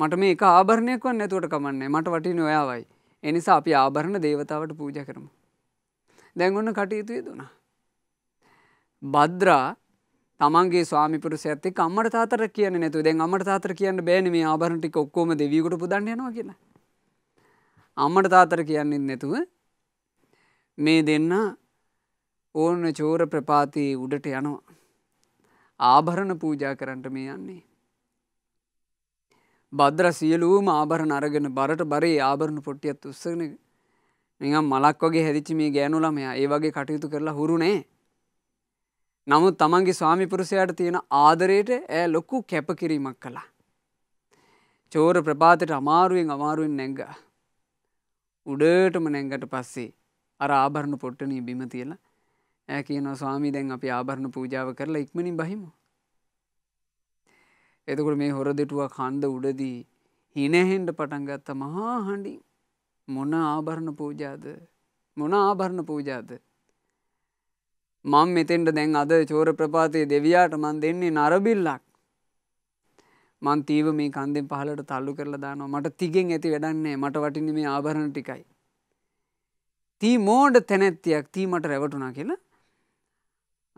මට මේ ආභරණයක්ව නැතුවට කමන්නේ මට වටින ඔයාවයි. එනිසා අපි ආභරණ දේවතාවට පූජ කරමු. දැන් ඔන්න කටයුතුය දුනා. බද්‍රා තමන්ගේ ස්වාමිපුරුෂයත් එක්ක අම්මට තාතර කියන්නේ නැතුව දැන් අම්මට තාතර කියන්න බෑනේ මේ ආභරණ ටික ඔක්කොම දෙවියෙකුට පුදන්න යනවා කියලා. අම්මට තාතර කියන්නේ නැතුව මේ දෙන්න ඕන චෝර ප්‍රපාතී උඩට යනවා. ආභරණ පූජා කරන්නට මේ යන්නේ. බද්‍ර සියලූම ආභරණ අරගෙන බරට බරේ ආභරණ පොට්ටියත් උත්සන නිගම් මලක් වගේ හැදිච්ච මේ ගෑනුලම එයා ඒ වගේ කටයුතු කරලා හුරුනේ නමුත් තමන්ගේ ස්වාමිපුරුසයට තියෙන ආදරයට ඇ ලොක්කු කැපකිරීමක් කළා චෝර ප්‍රපාතයට අමාරුවෙන් අමාරුවෙන් නැංග උඩටම නැංගට පස්සේ අර ආභරණ පොට්ටනී බිම තියලා ඇ කියනවා ස්වාමී දැන් අපි ආභරණ පූජාව කරලා ඉක්මනින් බහිමු එතකොට මේ හොර දෙටුවා කන්ද උඩදී හිනැහෙන්ට පටන්ගත්ත මහා හඬි මොන ආභරණ පූජාද මොන ආභරණ පූජාද. මං මෙතෙන්ට දැන් අද චෝර ප්‍රපාතය දෙවයාට මන් දෙන්නේ නරබිල්ලක්. මන් තීව මේ කන්දෙන් පහලට තල්ලු කරලා දානවා මට තිගෙන් ඇති වැඩන්නේ මට වටින මේ ආභරණ ටිකයි. තී මෝඩ තැනැත්තියක් තීමට රැවටුනා කියලා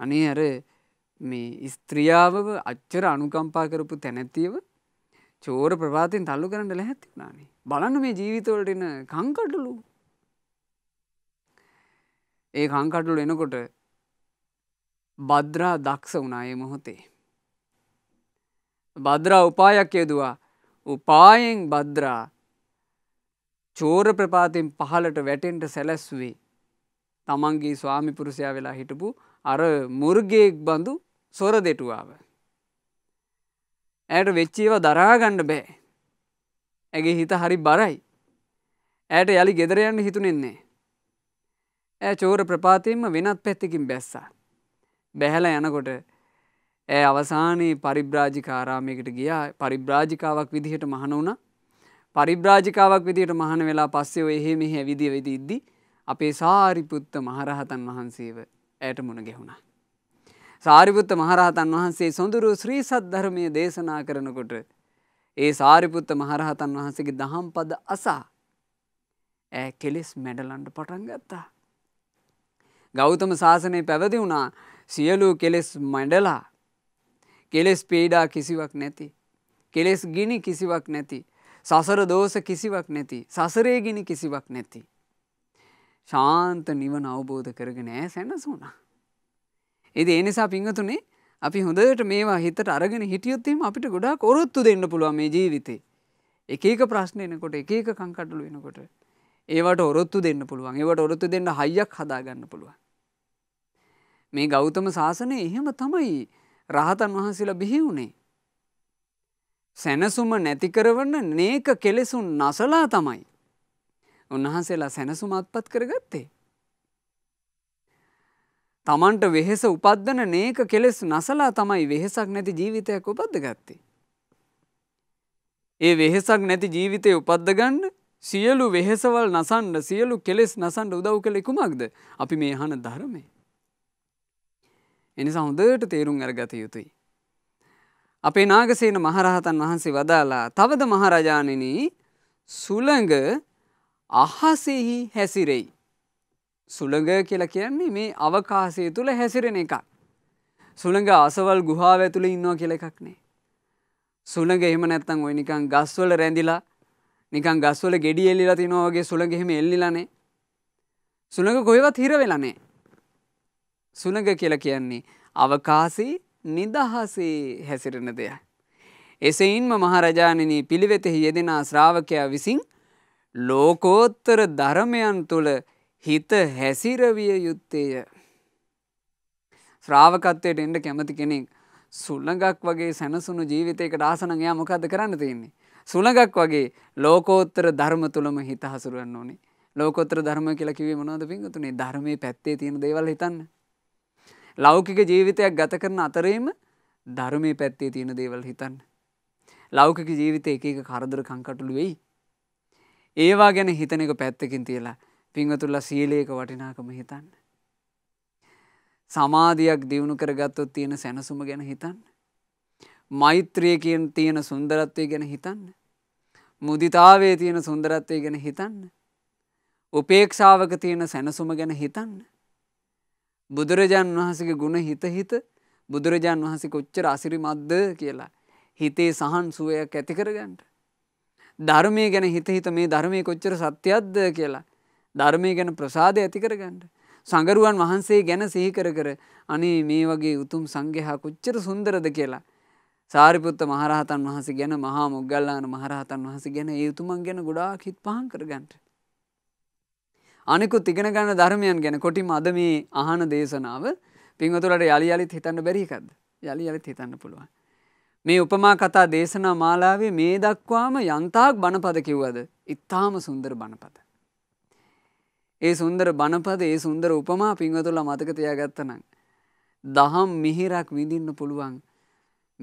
අනේ ඇර මේ ස්ත්‍රියාවව අච්චර අනුකම්පා කරපු තැනැත්තියව චෝර ප්‍රවාතින් තල්ලු කරන්න ලැහැත්ති නානේ බලන්න මේ ජීවිතවලට එන කංකටලු ඒ කංකටලු එනකොට බද්‍රා දක්ෂ වුණාය මොහොතේ. බද්‍රා උපායක් යෙදවා උපායෙන් බද්‍රා චෝර ප්‍රපාතින් පහලට වැටෙන්ට සැලැස්වේ තමන්ගේ ස්වාමිපුරුෂයා වෙලා හිටපු අර මුර්ගයෙක් බඳු සොර දෙටුවාව. ඇයට වෙච්චේව දරාගණ්ඩ බෑ. ඇගේ හිත හරි බරයි. ඇයට යළි ගෙදරයන්න හිතුනෙන්නේ. ඇ චෝර ප්‍රපාතියෙන්ම වෙනත් පැත්තිකින් බැස්සා. බැහැල යනකොට ඇ අවසානයේ පරිබ්‍රාජිකාරාමයකට ගියා පරිබ්‍රාජිකාවක් විදිහට මහන වුණ පරිබ්‍රාජිකාවක් විදිහට මහන වෙලා පස්සේ එහෙ මෙහ විදි වෙදි ඉද්දි අපේ සාරිපුත්ත මහරහතන් වහන්සේව ඇයට මුණ ගැහුණා. සාරිපුත්ත මහරහතන් වහන්සේ සොඳුරු ශ්‍රී සද්ධර්මය දේශනා කරනකොට ඒ සාරිපුත්ත මහරහතන් වහන්සේගේ දහම් පද අසා ඇ කෙලෙස් මැඩලන්ඩ පටන් ගත්තා. ගෞතම ශාසනය පැවදි වුණා සියලූ කෙලෙස් මැඩලා කෙලෙස් පීඩා කිසිවක් නැති. කෙලෙස් ගිනි කිසිවක් නැති. සසර දෝස කිසිවක් නැති. සසරේ ගිනි කිසිවක් නැති. ශාන්ත නිවන අවබෝධ කරගෙන ඈ සැනසුනා. එද ඒ නිසා පිංහතුනේ අපි හොඳට මේවා හිතට අරගෙන හිටියොත්තේම අපිට ගොඩා කොරොත්තු දෙන්න පුළුවන් මේ ජීවිතේ. එකක ප්‍රශ්න එනකොට එකක කංකටලු වෙනකොට. ඒවට ඔරොත්තු දෙන්න පුළුවන් ඒවට ඔරොත්තු දෙන්න හයියක් හදාගන්න පුළුවන්. මේ ගෞතම ශාසනය එහෙම තමයි රහතන් වහන්සේලා බිහි වුණේ. සැනසුම නැතිකරවන්න නේක කෙලෙසුන් නසලා තමයි. උන්වහන්සේලා සැනසුම අත්පත් කරගත්තේ. තමන්ට වෙහෙස උපද්දන නේක කෙලෙස් නසලා තමයි වෙහෙසක් නැති ජීවිතයක් උපද්ද ගත්තේ. ඒ වෙහෙසක් නැති ජීවිතය උපද්දගන්න සියලු වෙහෙසවල් නසන්ඩ සියලු කෙලෙස් නසන්ඩ උදව් කළ කුමක්ද අපි මේ හන ධර්මය. එනිසා හොඳට තේරුම් අරගත යුතුයි. අපේ නාගසේන මහරහතන් වහන්සේ වදාලා තවද මහරජානනී සුළඟ අහසෙහි හැසිරෙයි. සුළඟ කියලා කියන්නේ මේ අවකාශය තුළ හැසිරෙන එකක්. සුළඟ අසවල් ගුහාාව ඇතුළ ඉන්නවා කියල එකක් නේ. සුළඟ එහෙම නැත්තං ඔය නිකං ගස්වල රැඳිලා නිකං ගස්වල ගෙඩි එල්ලිලා තිනෝගේ සුළඟ එහෙම එල්ලිලනේ. සුළඟ කොහෙවත් හිර වෙලනේ. සුළඟ කියලා කියන්නේ අවකාසි නිදහසේ හැසිරෙන දෙයක්. එසයින්ම මහරජාණනී පිළිවෙතෙහි යෙදෙනා ශ්‍රාවකයා විසින් ලෝකෝත්තර ධර්මයන් තුළ හිත හැසිරවිය යුත්තේය. ශ්‍රාවකත්වයට එන්ට කැමති කෙනෙක් සුල්ලඟක් වගේ සැනසුණු ජීවිතයකට ආසනං යා මොකද කරන්න තියෙන්නේ. සුළඟක් වගේ ලෝකෝත්තර ධර්ම තුළම හිත හසුරුවන්න ඕනේ ලෝකොත්‍ර ධර්ම කියලා කිවේ මොනවද පින්ගතුනේ ධර්මයේ පැත්තේ තියෙන දේවල් හිතන්න. ලෞකික ජීවිතයක් ගත කරන අතරේම ධර්මයේ පැත්තේ තියෙන දේවල් හිතන්න. ලෞකික ජීවිතය එක එක කරදර කංකටුළු වෙයි. ඒවා ගැන හිතන එක පැත්තකින් තියලා පිංහතුල්ල සීලේක වටිනාකම හිතන්න. සමාධයක් දියුණු කරගත්තොත් තියෙන සැනසුම ගැන හිතන්න. මෛත්‍රියකෙන් තියෙන සුන්දරත්වය ගැන හිතන්න. මුදිතාවේ තියෙන සුන්දරත්වය ගැන හිතන්න. උපේක්ෂාවක තියෙන සැනසුම ගැන හිතන්න. බුදුරජාන් වහන්සගේ ගුණ හිත හිත බුදුරජාන් වහන්සේ කොච්චර අසිරි මද්ද කියලා. හිතේ සහන් සුවයක් ඇතිකරගන්නට. ධර්මය ගැන හිත හිත මේ ධර්මය කොච්චර සත්‍යයක්ද කියලා ධර්මය ගැන ප්‍රසාද ඇතිකරගන්න. සඟරුවන් වහන්සේ ගැන සිහිකර කර අනේ මේ වගේ උතුම් සංගහා කොච්චර සුන්දරද කියලා. සාරිපුත්ත මහරහතන් වහස ගැන මහා මුගල්ලාන මහරහතන් වහස ගැන ඒ උතුමන් ගැන ගොඩාක් හිත් පහන් කරගන්නට. අනෙකුත් ඉගෙන ගන්න ධර්මයන් ගැන කොටිම අද මේ අහන දේශනාව පින්වතුලට යළි යලිත් හිතන්න බැරිකක්ද යළි යලිත් හිතන්න පුළුවන්. මේ උපමා කතා දේශනා මාලාවේ මේ දක්වාම යන්තාක් බණපද කිව්වද. ඉත්තාම සුන්දර බණපත. ඒ සුන්දර බණපද ඒ සුන්දර උපමා පින්වතුල මතක තියාගත්තනම්. දහම් මිහිරක් විඳින්න පුළුවන්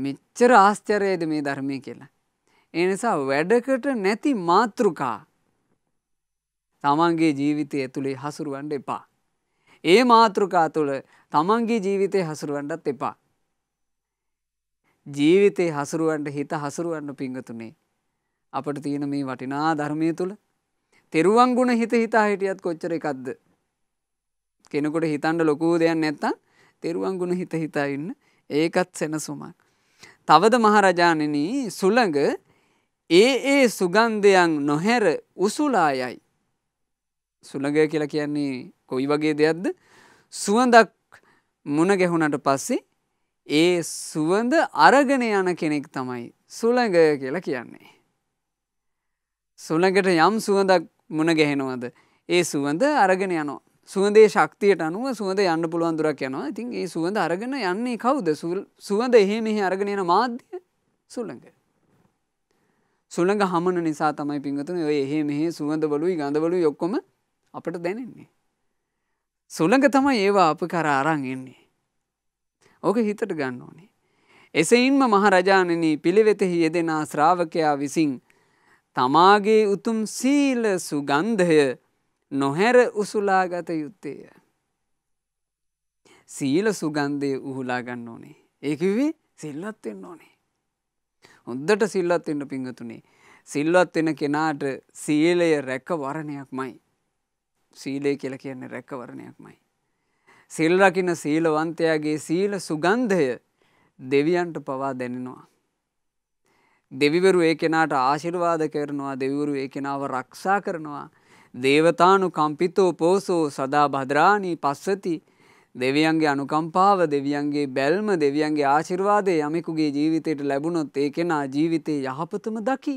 මෙච්චර ආශ්චරයද මේ ධර්මය කියලා. එනිසා වැඩකට නැති මාතෘකා තමන්ගේ ජීවිතය ඇතුළේ හසුරුවන්ඩ එපා. ඒ මාතෘකා තුළ තමන්ගේ ජීවිතය හසුරුවන්ඩත් එපා. ජීවිතය හසුරුවන්ට හිත හසුරුවන්න පිංගතුනේ අපට තියෙන මේ වටිනා ධර්මය තුළ තෙරුවන් ගුණ හිත හිතා හිටියත් කොච්චර එකක්ද කෙනෙකුට හිතන්ඩ ලොකූ දෙයක් නැත්තම් තෙරුවන් ගුණ හිත හිතා ඉන්න ඒකත් සෙනසුමක්. තවද මහරජාණන සුළඟ ඒ ඒ සුගන්ධයන් නොහැර උසුලායයි. සුළඟය කියලා කියන්නේ කොයි වගේ දෙයක්ද සුවඳක් මුණ ගැහුණට පස්සේ ඒ සුවඳ අරගෙන යන කෙනෙක් තමයි සුළඟය කියලා කියන්නේ. සුළඟට යම් සුවඳක් මුණ ගැහෙනවද. ඒ සුවඳ අරගෙන යනවා. සුවදේ ශක්තියට අනුව සුවද යන්න පුළුවන් දුරක් යනවා ඉතින් ඒ සුවඳ අරගෙන යන්නේ කවුද සුවඳ එහෙ මෙහි අරගෙන යන මාධ්‍ය සුළඟ. සුළඟ හමන නිසා තමයි පින්ගතුන ඔය එහෙ මෙහේ සුවඳ බලුයි ගඳවලු යොක්කොම අපට දැනෙන්නේ. සුළඟ තමයි ඒවා අප කර අරං එන්නේ. ඕක හිතට ගන්න ඕනේ. එසයින්ම මහරජාණනී පිළිවෙතෙහි යෙදෙනා ශ්‍රාවකයා විසින් තමාගේ උතුම් සීල සුගන්ධය නොහැර උසුලාගත යුත්තේය. සීල සුගන්ධය උහුලා ගන්න ඕනේ. ඒකිවේ සිල්ලත් වෙන්න ඕනේ. හොද්දට සිල්ලත් වෙන්න පිංගතුනේ. සිල්වත් වෙන කෙනාට සීලය රැකවරණයක් මයි. සීලය කියලා කියන්නේ රැකවරණයක් මයි. සිල්රකින සීලවන්තයාගේ සීල සුගන්ධය දෙවියන්ට පවා දැනෙනවා. දෙවිවරු ඒ කෙනාට ආශිර්වාද කරනවා දෙවිවරු ඒ කෙනාව රක්ෂා කරනවා දේවතානු කම්පිතෝ පෝසෝ සදා භද්‍රාණී පස්සති දෙවියන්ගේ අනුකම්පාව දෙවියන්ගේ බැල්ම දෙවියන්ගේ ආශිර්වාදය යමෙකුගේ ජීවිතයට ලැබුණොත් ඒ කෙනා ජීවිතේ යහපතම දකි.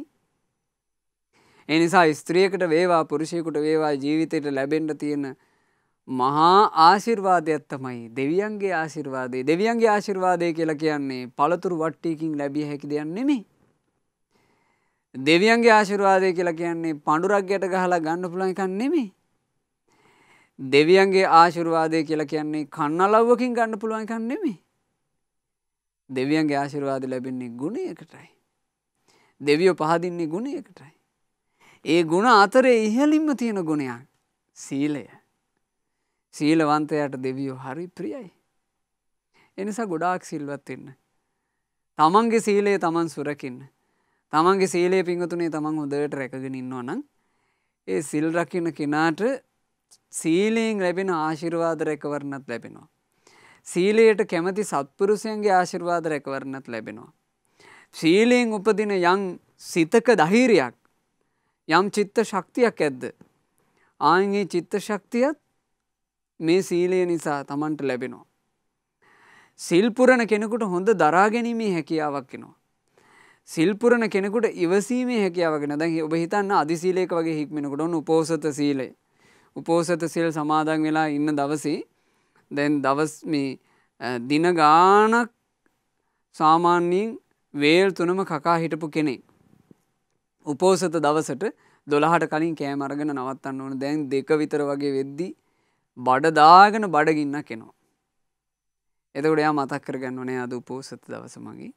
එනිසා ස්ත්‍රියකට වේවා පුරුෂයකුට වේවා ජීවිතයට ලැබෙන්ට තියෙන මහා ආශිර්වාදයක් තමයි දෙවියන්ගේ ආශිර්වාදය දෙවියන්ගේ ආශිර්වාදය කියලා කියන්නේ පළතුරු වට්ටීකින් ලැබිය හැකි දෙයක් නෙමේ. දෙවියන්ගේ ආශිරවාදය කියලා කියන්නේ පඩුරක්ගයට ගහලා ගන්න පුළන් එකක් නෙමේ. දෙවියන්ගේ ආශිරවාදය කියලා කියන්නේ කන්නලව්වකින් ගන්න පුළුවන් එකක් නෙමේ. දෙවියන්ගේ ආශිරවාද ලැබෙන්නේ ගුණයකටයි. දෙවියෝ පහදින්නේ ගුණයකටයි. ඒ ගුණ අතරේ ඉහලින්ම තියෙන ගුණයක් සීලය. සීලවන්තයට දෙවියෝ හරි ප්‍රියයි. එනිසා ගොඩාක් සිල්වත් වෙන්න. තමන්ගේ සීලයේ තමන් සුරකින්න. තමන්ගේ සීලේ පිංහතුනේ තමන් හොදට රැකගෙන ඉන්නවනම් ඒ සිල් රකින්න කෙනාට සීලීෙන් ලැබෙන ආශිර්වාද රැකවරණත් ලැබෙනවා. සීලයට කැමති සත්පුරුෂයන්ගේ ආශිර්වාද රැකවරණත් ලැබෙනවා. සීලයෙන් උපදින යම් සිතක දහිරයක් යම් චිත්ත ශක්තියක් ඇද්ද. ආයගේ චිත්ත ශක්තියත් මේ සීලය නිසා තමන්ට ලැබෙනවා. සිල්පුරණ කෙනෙකුට හොඳ දරාගැනීමේ හැකියාවක් වෙනවා. සිල්පුරණ කෙනෙකුට ඉවසීමේ හැකියාවගෙන දැන් ඔබ හිතන්න අධිසීලයක වගේ හික්මෙනකුට ඔන්න උපෝසත සීලය. උපෝසත සීල් සමාදන් වෙලා ඉන්න දවසේ දැන් දවස් මේ දින ගානක් සාමාන්‍යයෙන් වේල් තුනම කකා හිටපු කෙනෙක්. උපෝසත දවසට දොළහට කලින් කෑම අරගෙන නවත්තන්න ඕන දැන් දෙක විතර වගේ වෙද්දි බඩදාගෙන බඩගින්න කෙනවා. එතකොට එයා මතක් කරගන්න ඕනේ අද උපෝසත දවස මගේ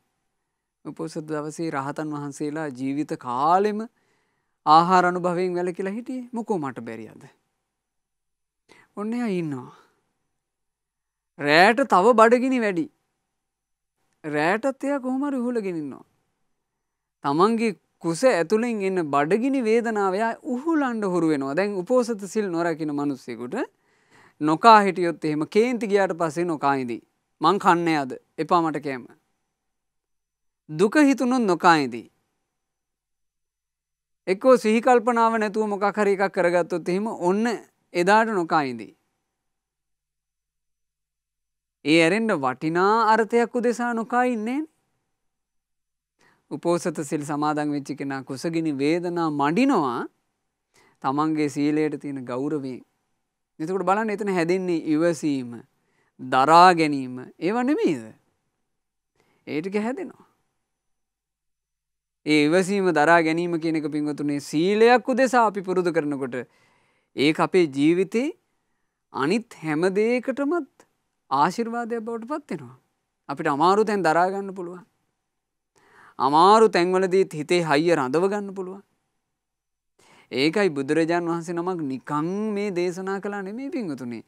උපෝසත දවසේ රහතන් වහන්සේලා ජීවිත කාලෙම ආහාර අනුභවයෙන් වැල කියලා හිටියේ මොකෝ මට බැරියද. ඔන්න එයා ඉන්නවා. රෑට තව බඩගිනි වැඩි. රෑටත් එයා කොහොමර උහුලගෙනන්නවා. තමන්ගේ කුස ඇතුළෙන් එන්න බඩගිනි වේදනාවයා උහුලන්ඩ හුරු වෙනවා දැන් උපෝසත සිල් නොරැකින මනුස්සෙකුට නොකා හිටියොත් එහෙම කේන්ති ගියාට පසේ නොකායිදී. මං කන්නේ අද එපා මට කෑම. දුක හිතුණුත් නොකායිදී. එක්කෝ සිහිකල්පනාව නැතුව මොකක් හරි එකක් කරගත්තොත් එහෙම ඔන්න එදාට නොකායිදී. ඒ ඇරෙන්ට වටිනා අර්ථයක් උදෙසා නොකායින්නේ. උපෝසත සිල් සමාදන් වෙච්චි කෙනා කුසගිනි වේදනා මඩිනවා තමන්ගේ සීලයට තියෙන ගෞරවී. නිතකට බලන්න එතන හැදෙන්නේ ඉවසීම දරා ගැනීම ඒව නෙමේද. ඒටික හැදෙනවා. ඒ ඉවසීම දරා ගැනීම කියනක පින්වතුනේ සීලයක් උදෙසා අපි පුරුදු කරනකොට ඒ අපේ ජීවිතේ අනිත් හැම දේකටමත් ආශිර්වාදයක් බවට පත්වෙනවා. අපිට අමාරු තැන් දරාගන්න පුළුවන්. අමාරු තැන්වලදීත් හිතේ හයිය රඳව ගන්න පුළුවන්. ඒකයි බුදුරජාන් වහන්සේ නමක් නිකං මේ දේශනා කලා නෙමේ පිංගතුනේ.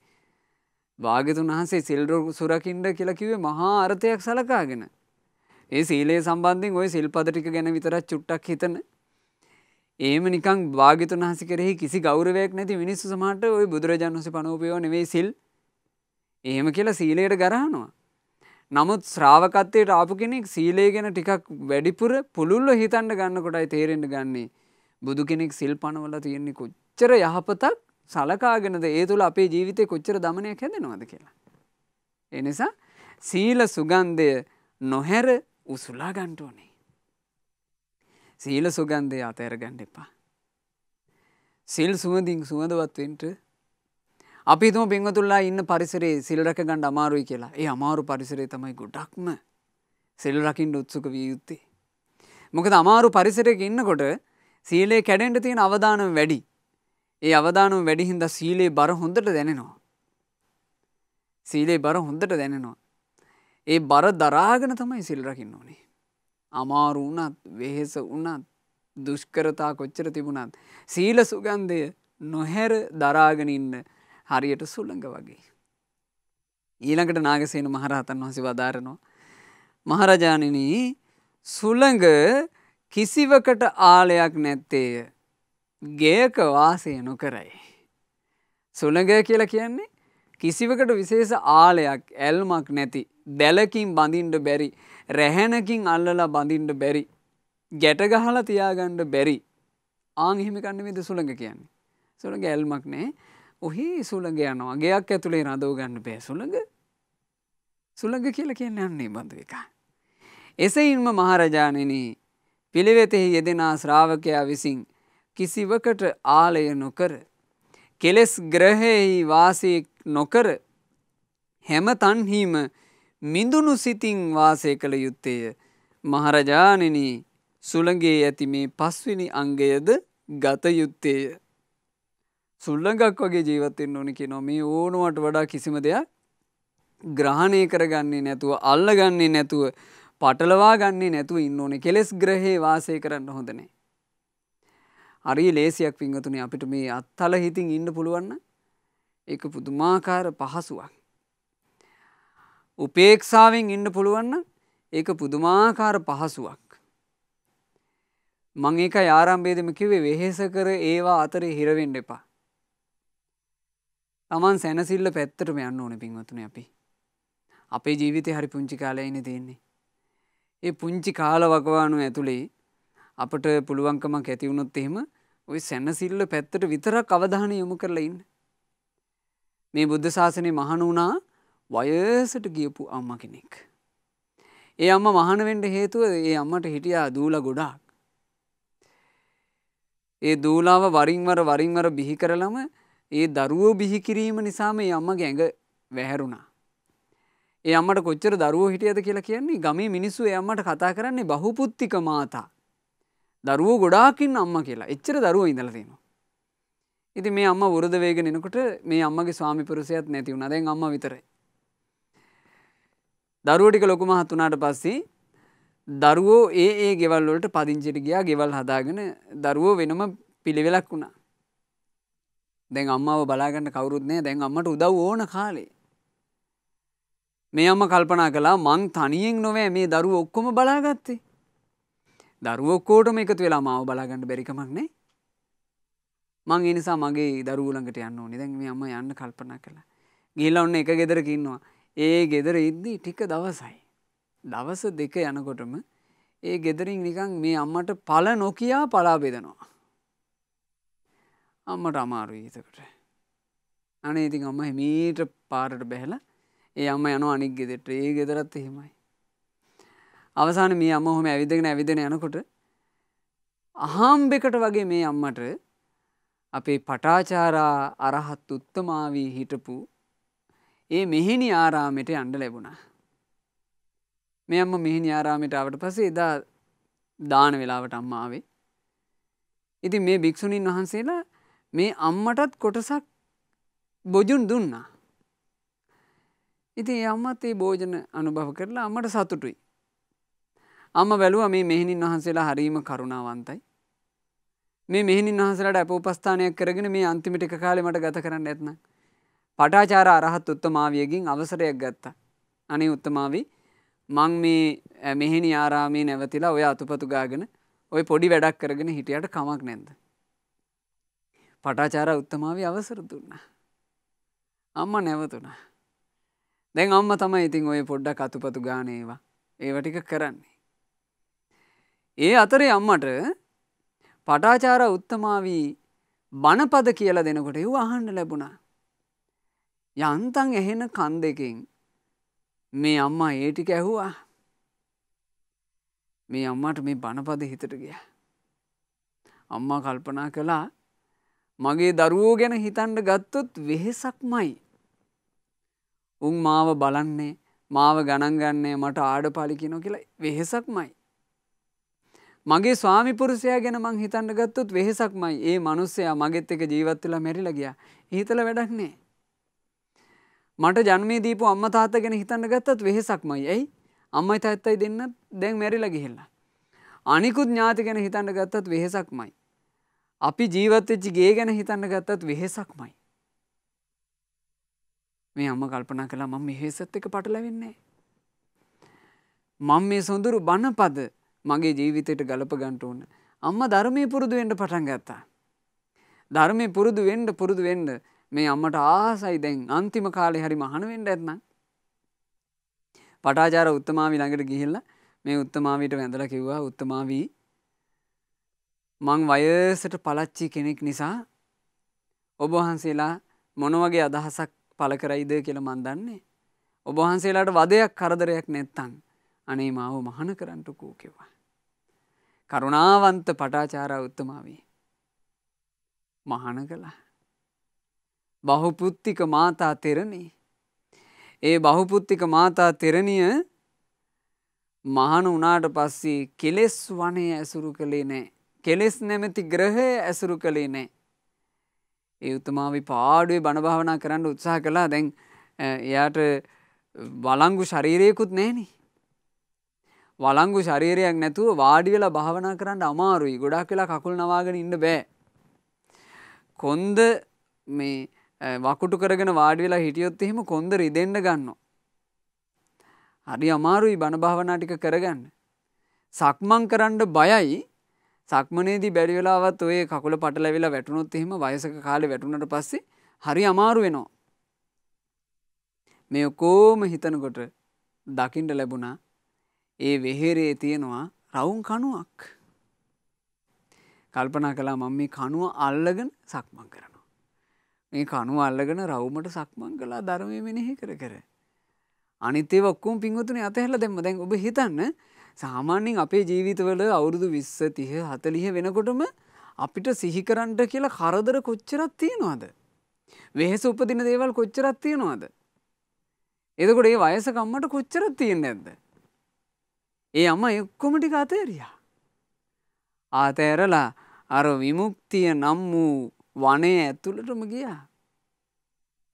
භාගතුන් වහන්සේ සිල්රෝ සුරකින්ඩ කියලා කිවේ මහා අර්ථයක් සලකාගෙන. ඒ සීලේ සම්බන්ධින් ඔය සිල්පද ටික ගැන විතරත් චුට්ටක් හිතන. ඒම නිකං භාගිතුන් හසි කරෙහි කිසි ගෞරවයක් නැති මිනිස්සු සමට ඔය බුදුරජාන් වහස පනෝපයෝ නෙවෙයි සිල් එහෙම කියලා සීලයට ගරහනවා. නමුත් ශ්‍රාවකත්වයට ආපු කෙනෙක් සීලේ ගැන ටිකක් වැඩිපුර පුළුල්ල හිතන්ට ගන්නකොටයි තේරෙන්ට ගන්නේ. බුදු කෙනෙක් සිල් පනවල තියෙන්නේ කොච්චර යහපතක් සලකාගෙනද ඒ තුළ අපේ ජීවිතය කොච්චර දමනයක් හැදෙනවද කියලා. එනිසා සීල සුගන්ධය නොහැර උසුලා ගන්ට ඕනේ. සීල සුගන්ධය අතෑර ගණ්ඩ එපා. සිල් සුවදින් සුවඳවත්වෙන්ට අපිතුම පිංවතුල්ලා ඉන්න පරිසරේ සිල්රක ගණ්ඩ අමාරුයි කියලා ඒ අමාරු පරිසරේ තමයි ගොඩක්ම සෙල්රකින්ට උත්සුක විය යුත්තේ. මොකද අමාරු පරිසරයක ඉන්නකොට සීලේ කැඩෙන්ට තියෙන අවධානම් වැඩි. ඒ අවධානම් වැඩිහින්ද සීලේ බර හොඳට දැනෙනවා. සීලේ බර හොඳට දැනෙනවා. ඒ බර දරාගෙන තමයි සිල් රකින්න ඕනේ. අමාරු වුණත් වෙහෙස වුණත් දුෂ්කරතා කොච්චර තිබුණත් සීල සුගන්ධය නොහැර දරාගෙන ඉන්න හරියට සුළඟ වගේ. ඊළඟට නාගසේන මහරහතන් වහන්සේ වදාරනවා මහරජාණෙනි සුළඟ කිසිවකට ආලයක් නැත්තේය. ගේයක වාසය නොකරයි. සුළඟ කියලා කියන්නේ කිසිවකට විශේෂ ආලයක් ඇල්මක් නැති දැලකින් බඳින්ඩ බැරි රැහැනකින් අල්ලලා බඳින්ඩ බැරි ගැටගහලා තියාගණ්ඩ බැරි ආංහිමිකන්න විද සුළඟ කියන්නේ සුළඟ ඇල්මක් නෑ ඔහි සුළඟ යනවා ගයක් ඇතුළේ රදෝ ගන්න බෑ සුළඟ සුළඟ කියල කියන්න යන්නේ බඳු එක එසයින්ම මහරජානන පිළිවෙතෙහි යෙදෙනා ශ්‍රාවකයා විසින් කිසිවකට ආලය නොකර කෙලෙස් ග්‍රහෙහි වාසය නොකර හැම තන්හීම මිඳුණු සිතින් වාසය කළ යුත්තේය. මහරජානනි සුළගේ ඇති මේ පස්විනි අංගයද ගත යුත්තේය. සුල්ලඟක් වගේ ජීවතෙන් ඕනිකි නොම ඕනුවට වඩා කිසිම දෙයක් ග්‍රහණය කරගන්නේ නැතුව අල්ලගන්නේ නැතුව පටලවා ගන්නේ නැතුව ඉන්න ඕනේ කෙලෙස් ග්‍රහේ වාසය කරන්න හොඳනේ. හරි ලේසියක් පිංහතුනේ අපිට මේ අත්තල හිතින් ඉන්න පුළුවන්න එක පුදුමාකාර පහසුවක්. උපේක්ෂාවෙන් ඉන්න පුළුවන්න ඒක පුදුමාකාර පහසුවක්. මං ඒක යාරම්භේදම කිවේ වෙහෙස කර ඒවා අතර හිරවෙන්ඩ එපා. තමන් සැනසිල්ල පැත්තටම යන්න ඕන පින්වතුන අපි. අපේ ජීවිතය හරි පුංචි කාලයන තියෙන්නේ. ඒ පුංචි කාල වකවානු ඇතුළේ අපට පුළුවන්කමක් ඇතිවුණොත් එහෙම ඔය සැනසිල්ල පැත්තට විතරක් අවධානය යොමු කරලා ඉන්න. මේ බුද්ධ ශාසනය මහණ වුණා වයසට ගියපු අම්ම කෙනෙක්. ඒ අම්ම මහනවෙන්ට හේතුව ඒ අම්මට හිටියා දූල ගොඩාක්. ඒ දූලාව වරින්වර වරින්වර බිහි කරලම ඒ දරුවෝ බිහිකිරීම නිසාම ඒ අම්මගේ ඇඟ වැහැරුණා. ඒ අම්මට කොච්චර දරුවෝ හිටියද කියලා කියන්නේ ගමේ මිනිස්සු ඒ අම්මට කතා කරන්නේ බහුපුත්තික මාතා දරුවෝ ගොඩාකින් අම්ම කියලා එච්චර දරුව ඉඳලදීම. ඉති මේ අම්ම වරදවේගෙන එනකට මේ අම්මගේ ස්වාමිපුරුසයත් නැතිවුණ දැන් අම්ම විතරයි. දරුවටික ලොකුම හත්තුනාට පස්සේ දරුවෝ ඒ ඒ ගෙවල් වලට පදිංචිට ගියා ගෙවල් හදාගෙන දරුවෝ වෙනම පිළිවෙලක් වුණා. දැන් අම්මාව බලාගන්න කවුරුත් නෑ දැන් අම්මට උදව් ඕන කාලේ. මේ අම්ම කල්පනා කලා මං තනියෙන් නොවෑ මේ දරුව ඔක්කොම බලාගත්තේ. දරුවොක්කෝටම එකතු වෙලා මාව බලාගන්න බැරිකමක්නේ මං එනිසා මගේ දරුවලඟට යන්න නිදැන් අම යන්න කල්පනා කළා ගිල්ල ඔන්න එක ගෙදර කින්නවා ඒ ගෙදර ඉද්දී ටික දවසයි දවස දෙක යනකොටම ඒ ගෙදරින් නිකං මේ අම්මට පල නොකයා පලාබෙදනවා අම්මට අමාරු ඊතකට අනේ ඉතින් අම්ම හිමීට පාරට බැහලා ඒ අම්ම යන අනික් ගෙදෙට ඒ ගෙදරත් එහෙමයි අවසාන මේ අම්ම හොම ඇවිදගෙන ඇවිදෙන යනකොට අහාම්බෙකට වගේ මේ අම්මට අපේ පටාචාරා අරහත් උත්තමාවී හිටපු ඒ මෙහිනි ආරාමෙට අන්ඩ ලැබුණා. මේ අම්ම මෙහිනි ආරාමෙට අවට පසේ එදා දාන වෙලාවට අම්මාවේ. ඉතින් මේ භික්‍ෂුණීන් වහන්සේලා මේ අම්මටත් කොටසක් බොජුන් දුන්නා. ඉතින් අම්මත් ඒ භෝජන අනුභව කරලා අමට සතුටුයි අම්ම බැලුව මේ මෙහිණින් වහන්සේලා හරීම කරුණාවන්තයි. මේ මෙහිණින් වහන්සලට අප උපස්ථානයක් කරගෙන මේ අන්තිමිටික කාලෙ මට ගත කරන්න ඇත්නම්. පටාචාර අරහත් උත්තමාවියගින් අවසරයක් ගත්තා. අනේ උත්තමාවී මං මේ මෙහෙනි ආරාමේ නැවතිලා ඔය අතුපතු ගාගෙන ඔය පොඩි වැඩක් කරගෙන හිටියට කමක් නැද්ද. පටාචාර උත්තමාවී අවසර දුන්න. අම්ම නැවතුන. දැන් අම්ම තමයි ඉතින් ඔය පොඩ්ඩක් අතුපතු ගානේවා ඒවටික කරන්නේ. ඒ අතරේ අම්මට පටාචාර උත්තමාවී බණපද කියල දෙනකොට යු අහන්න ලැබුණා. යන්තන් එහෙන කන් දෙකින් මේ අම්මා ඒටික ඇහුවා මේ අම්මට මේ බණපද හිතට ගිය. අම්මා කල්පනා කළා මගේ දරුවෝ ගැන හිතන්ඩ ගත්තොත් වෙහෙසක්මයි. උන් මාව බලන්නේ මාව ගණන්ගන්නේ මට ආඩ පාලිකිනො කියලා වෙහෙසක්මයි. මගේ ස්වාමිපුරුෂයා ගැන මං හිතන්න ගත්තොත් වෙහෙසක්මයි ඒ මනුස්සයා මගෙත් එක ජීවත් වෙලා මැරිලා ගියා. හිතලා වැඩක් නෑ. මට ජන්මේ දීපු අම්මා තාත්තා ගැන හිතන්න ගත්තත් වෙහෙසක්මයි. ඇයි? අම්මයි තාත්තයි දෙන්නත් දැන් මැරිලා ගිහිල්ලා. අනිකුත් ඥාති ගැන හිතන්න ගත්තත් වෙහෙසක්මයි. අපි ජීවත් වෙච්ච ගේ ගැන හිතන්න ගත්තත් වෙහෙසක්මයි. මේ අම්ම කල්පනා කළා මම මෙහෙසත් එක පටලවෙන්නේ නෑ. මම මේ සොඳුරු බණපද මගේ ජීවිතයට ගලපගන්ට ඕන. අම්ම ධර්මය පුරුදුුවෙන්ට පටන් ගත්තා. ධර්මය පුරුදු වෙන්ඩ පුරුදු වෙන්ඩ මේ අම්මට ආසයි දැන් අන්තිම කාලෙ හරි මහනුවෙන්ට ඇත්නම්. පටාචාර උත්තමාවී ළඟට ගිහිල්ල මේ උත්තමාවීට වැඳල කිව්වා උත්තමාවී මං වයසට පලච්චි කෙනෙක් නිසා ඔබහන්සේලා මොනවගේ අදහසක් පල කරයිද කියල මන්දන්නේ. ඔබහන්සේලාට වදයක් කරදරයක් නැත්තං අනේ මාව මහන කරන්නටකූ කිවා. කරුණාවන්ත පටාචාර උත්තමාවේ. මහන කළ. බහුපුත්තික මාතා තෙරණේ. ඒ බහුපුත්තික මාතා තෙරණිය මහන වනාට පස්සේ කෙලෙස් වනය ඇසුරු කළේ නෑ. කෙලෙස් නැමැති ග්‍රහය ඇසුරු කළේ නෑ. ඒ උත්තමාවි පාඩුවේ බණභාවනා කරන්න උත්සාහ කලා දැන් එයාට බලංගු ශරීරයකුත් නෑනේ වලංගු ශරීරයක් නැතුව වාඩි වෙලා භාවනා කරන්න අමාරුයි. ගොඩක් වෙලා කකුල් නවාගෙන ඉන්න බෑ. කොන්ද මේ වකුටු කරගෙන වාඩි වෙලා හිටියොත් එහෙම කොන්ද රිදෙන්න ගන්නවා. හරි අමාරුයි බණ භාවනා ටික කරගන්න. සක්මන් කරන්න බයයි. සක්මනේදී බැරි වෙලාවත් ඔය කකුල පටලැවිලා වැටුනොත් එහෙම වයසක කාලේ වැටුනට පස්සේ හරි අමාරු වෙනවා. මේ ඔකෝම හිතනකොට දකින්න ලැබුණා ඒ වෙහෙරේ තියෙනවා රවුම් කණුවක්. කල්පනා කලා මම මේ කණුව අල්ලගෙන සක්මන් කරනවා. මේ කණුව අල්ලගෙන රවුමට සක්මන් කලා ධර්මය මෙනෙහි කර කර. අනිතේ ඔක්කුම් පින්වතුනේ අතහැරලා දෙන්න දැන් ඔබ හිතන්න සාමාන්‍යයෙන් අපේ ජීවිතවල අවුරුදු 20 30 40 වෙනකොටම අපිට සිහි කරන්න කියලා කරදර කොච්චරක් තියෙනවද? වෙහෙස උපදින දේවල් කොච්චරක් තියෙනවද? එතකොට මේ වයස කම්මට කොච්චරක් තියෙන්නේ නැද්ද? ඒ අම එක්කොම ටික අතේරයා. ආතෑරලා අර විමුක්තිය නම් වූ වනේ ඇතුළටම ගියා.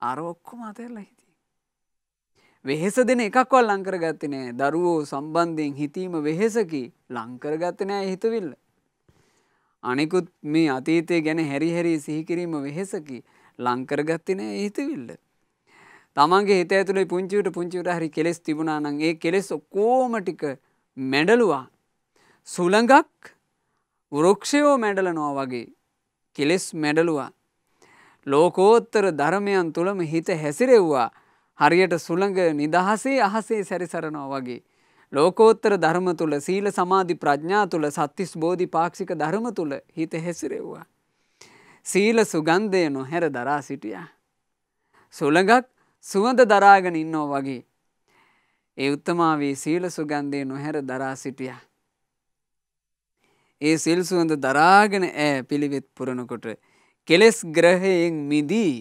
අර ඔක්කොම අතේරලා හිති. වෙහෙස දෙන එකක්වල් ලංකර ගත්තිනෑ දරුවෝ සම්බන්ධයෙන් හිතීම වෙහෙසකි ලංකර ගත්තනෑ හිතවිල්ල. අනෙකුත් මේ අතීතය ගැන හැරිහැරි සිහිකිරීම වෙහෙසකි ලංකර ගත්තිනෑ හිතවිල්ල. තමන්ගේ හිත ඇතුළේ පුංචිවට පුංචිවට හරි කෙස් තිබුණානන් ඒ කෙස් ඔක්කෝම ටික මැඩලුවා. සුළඟක් වෘක්ෂයෝ මැඩලනවා වගේ කෙලෙස් මැඩලුවා. ලෝකෝත්තර ධර්මයන් තුළම හිත හැසිරෙව්වා හරියට සුළඟ නිදහසේ අහසේ සැරිසරනවා වගේ. ලෝකෝත්තර ධර්ම තුළ සීල සමාධි ප්‍රඥා තුළ සත්තිස් බෝධි පාක්ෂික ධර්ම තුළ හිත හැසිරෙව්වා. සීල සුගන්ධය නොහැර දරා සිටියා. සුළඟක් සුවඳ දරාගෙන ඉන්නෝ වගේ ඒ උත්තමාවේ සීල සුගන්ධය නොහැර දරා සිටියා. ඒ සිල් සුවඳ දරාගෙන ඈ පිළිවෙත් පුරණකොට කෙලෙස් ග්‍රහයෙන් මිදී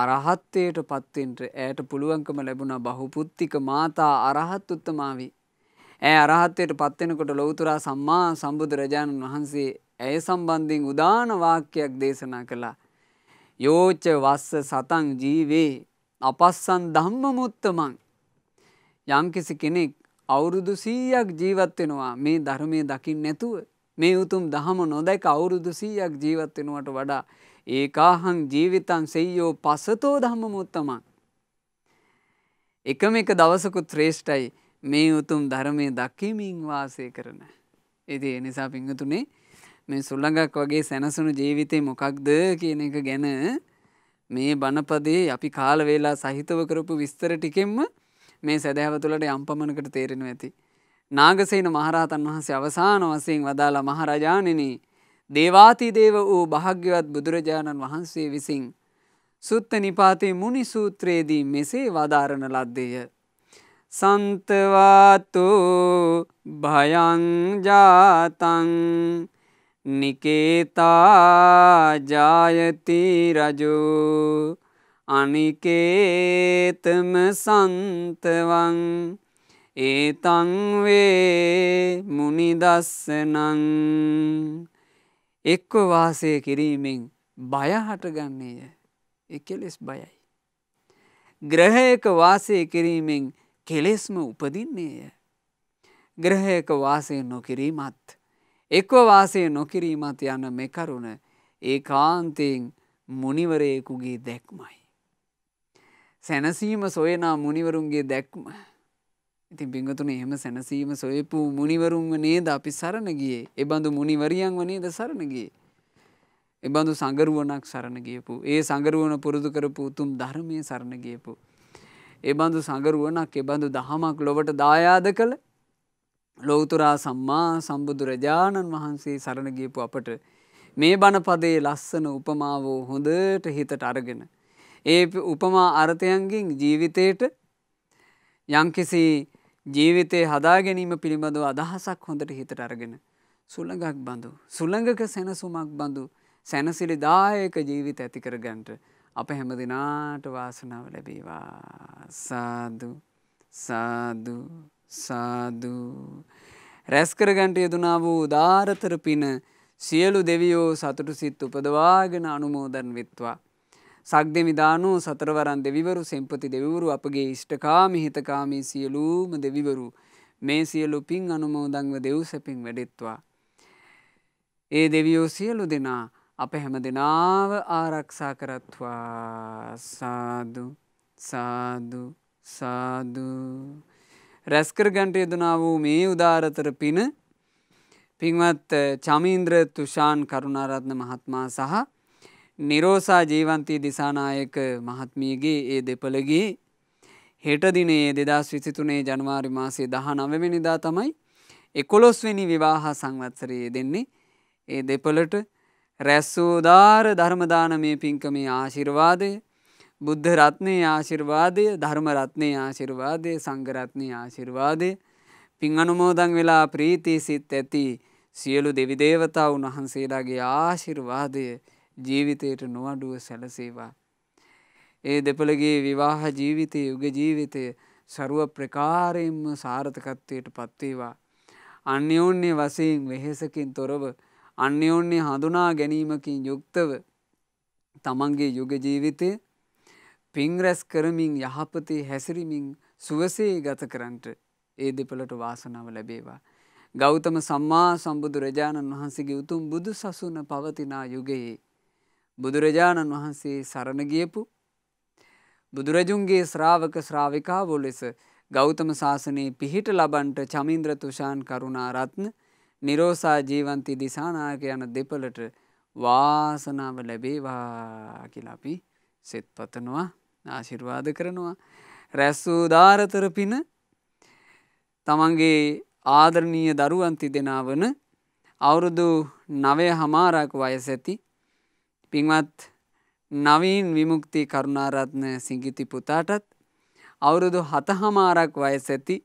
අරහත්වයට පත්වෙන්ට ඇයට පුළුවන්කම ලැබුණ බහුපුත්තික මාතා අරහත් උත්තමාවී. ඇ අරහත්වයට පත්වෙනකොට ලොවතුරා සම්මා සම්බුදුරජාණන් වහන්සේ ඇය සම්බන්ධින් උදානවාක්‍යයක් දේශනා කළා. යෝච වස්ස සතන් ජීවේ අපස්සන් ධම්මමුත්තමං යම්කිසි කෙනෙක් අවුරුදු සීයක් ජීවත් වෙනවා මේ ධර්මය දකිින් නැතුව මේ උතුම් දහම නොදැක අවුරුදු සීයක් ජීවත් වෙනුවට වඩා ඒකාහං ජීවිතන් සෙයෝ පසතෝ දහම මුත්තමන්. එකම එක දවසකු ත්‍රේෂ්ටයි මේ උතුම් ධර්මය දකිමින් වාසය කරන. එති එනිසා පිංහතුනේ මේ සුල්ලඟක් වගේ සැනසුණු ජීවිතේ මොකක්ද කියන එක ගැන මේ බණපදේ අපි කාලවෙලා සහිතව කරපු විස්තර ටිකෙන්ම මේ සැදැහව තුළට යම්පමණකට තේරෙන ඇති. නාගසේන මහරහතන් වහන්සේ අවසාන වසයෙන් වදාලා මහරජානනී දේවාතිදේව වූ භාග්‍යවත් බුදුරජාණන් වහන්සේ විසින් සුත්ත නිපාතේ මුනි සූත්‍රයේදී මෙසේ වදාරණ ලද්දේය. සන්තවාතු භයංජාතන් නිකේතා ජායති රජෝ අනිකේතම සන්තවං ඒතංවේ මුනිදස්සනං එක්ව වාසය කිරීමෙන් බය හටගන්නේය එකෙලෙස් බයයි. ග්‍රහයක වාසය කිරීමෙන් කෙලෙස්ම උපදින්නේය. ග්‍රහයක වාසය නොකිරීමත් එක්ව වාසය නොකිරීමත් යන මෙකරුණ ඒ කාන්තයෙන් මුනිවරයෙකුගේ දැක්මයි. සැනසීම සොයනා මුනිවරුන්ගේ දැක්ම. ඉතින් පිංගතුන එහෙම සැනසීම සොයපු මුනිවරුන්ව නේද අපි සරණගියේ එබඳු මුනිවරියන්ව නේද සරණගියේ. එබඳු සඟරුවනක් සරණ ගියපු. ඒ සඟරුවන පුරුදු කරපු උතුම් ධර්මය සරණ ගියපු. එබඳු සඟරුවනක් එබඳු දහමක් ලොවට දායාද කළ ලෝතුරා සම්මා සම්බුදුරජාණන් වහන්සේ සරණගියපු අපට මේ බණපදේ ලස්සන උපමාවෝ හොඳට හිතට අරගෙන. ඒ උපමා අර්ථයන්ගෙන් ජීවිතයට යම්කිසි ජීවිතේ හදා ගැනීම පිළිබඳව අදහසක් හොඳට හිතට අරගෙන සුළඟක් බඳු සුළඟක සැනසුමක් බඳු සැනසිලි දායක ජීවිත ඇති කරගන්නට අප හැම දිනාට වාසනාව ලැබේවා සාදු සාදු සාදු රැස් කරගන්ට යෙදුනා වූ දාරතර පින සියලු දෙවියෝ සතුටු සිත් උපදවාගෙන අනුමෝදන් විත්වා සක්දෙමිදානු සතරවරන් දෙවිවරු සෙම්පති දෙවිවරු අපගේ ෂ්ටකාමි හිතකාමී සියලූම දෙවිවරු මේ සියලු පින් අනුමෝදංව දෙව් සැපින් වැඩෙත්වා. ඒ දෙවියෝ සියලු දෙනා අප හැම දෙනාව ආරක්ෂා කරත්වා සාදු සාදු සාදු රැස්කර ගන්ට යදනා වූ මේ උදාරතර පින පින්වත් චමීන්ද්‍ර තුෂාන් කරුණාරත්න මහත්මා සහ නිරෝසා ජීවන්තී දිසානායක මහත්මියගේ ඒ දෙපළගේ හෙටදිනේ දෙදස් විසිතුනේ ජනවාරි මාසේ දහ නවවෙනිදා තමයි එකොළොස්වෙනි විවාහ සංවත්සරයේ දෙන්නේ ඒ දෙපළට රැස්සූදාර ධර්මදානමය පින්කමේ ආශිර්වාදය බුද්ධ රත්නය ආශිර්වාදය ධර්මරත්නය ආශිර්වාදය සංගරත්නය ආශිර්වාදය පින් අනුමෝදන් වෙලා ප්‍රීති සිත් ඇති සියලු දෙවිදේවතා උන්වහන්සේලාගේ ආශිර්වාදය ජීවිතයට නොවඩුව සැලසේවා. ඒ දෙපළගේ විවාහ ජීවිතය යුග ජීවිතය සරුව ප්‍රකාරයෙන්ම සාර්ථකත්වයට පත්වේවා. අන්‍යෝන්‍ය වසයෙන් වෙහෙසකින් තොරව අන්‍යෝන්‍ය හඳුනා ගැනීමකින් යුක්තව තමන්ගේ යුග ජීවිතය පිංරැස් කරමින් යහපතේ හැසිරිමින් සුවසේ ගත කරන්ට ඒ දෙපළට වාසනාව ලැබේවා. ගෞතම සම්මා සම්බුදුරජාණන් වහන්සේගේ උතුම් බුදු සසුන පවතිනා යුගයේ බුදුරජාණන් වහන්සේ සරණ ගියපු බුදුරජුන්ගේ ශ්‍රාවක ශ්‍රාවිකාවෝ ලෙස ගෞතම ශාසනයේ පිහිට ලබන්ට චමින්ද්‍ර තුෂාන් කරුණාරත්න නිරෝසා ජීවන්ති දිසානායක යන දෙපළට වාසනාව ලැබේවා කියලා අපි සෙත් පතනවා ආශිර්වාද කරනවා රැස්සූ ධාරතර පින තමන්ගේ ආදරණීය දරුවන්ති දෙනා වන අවුරුදු නවය හමාරක් වයස ඇති පින්වත් නවීන් විමුක්ති කරුණාරත්න සිංගිති පුතාටත් අවුරුදු හතහමාරක් වයස ඇති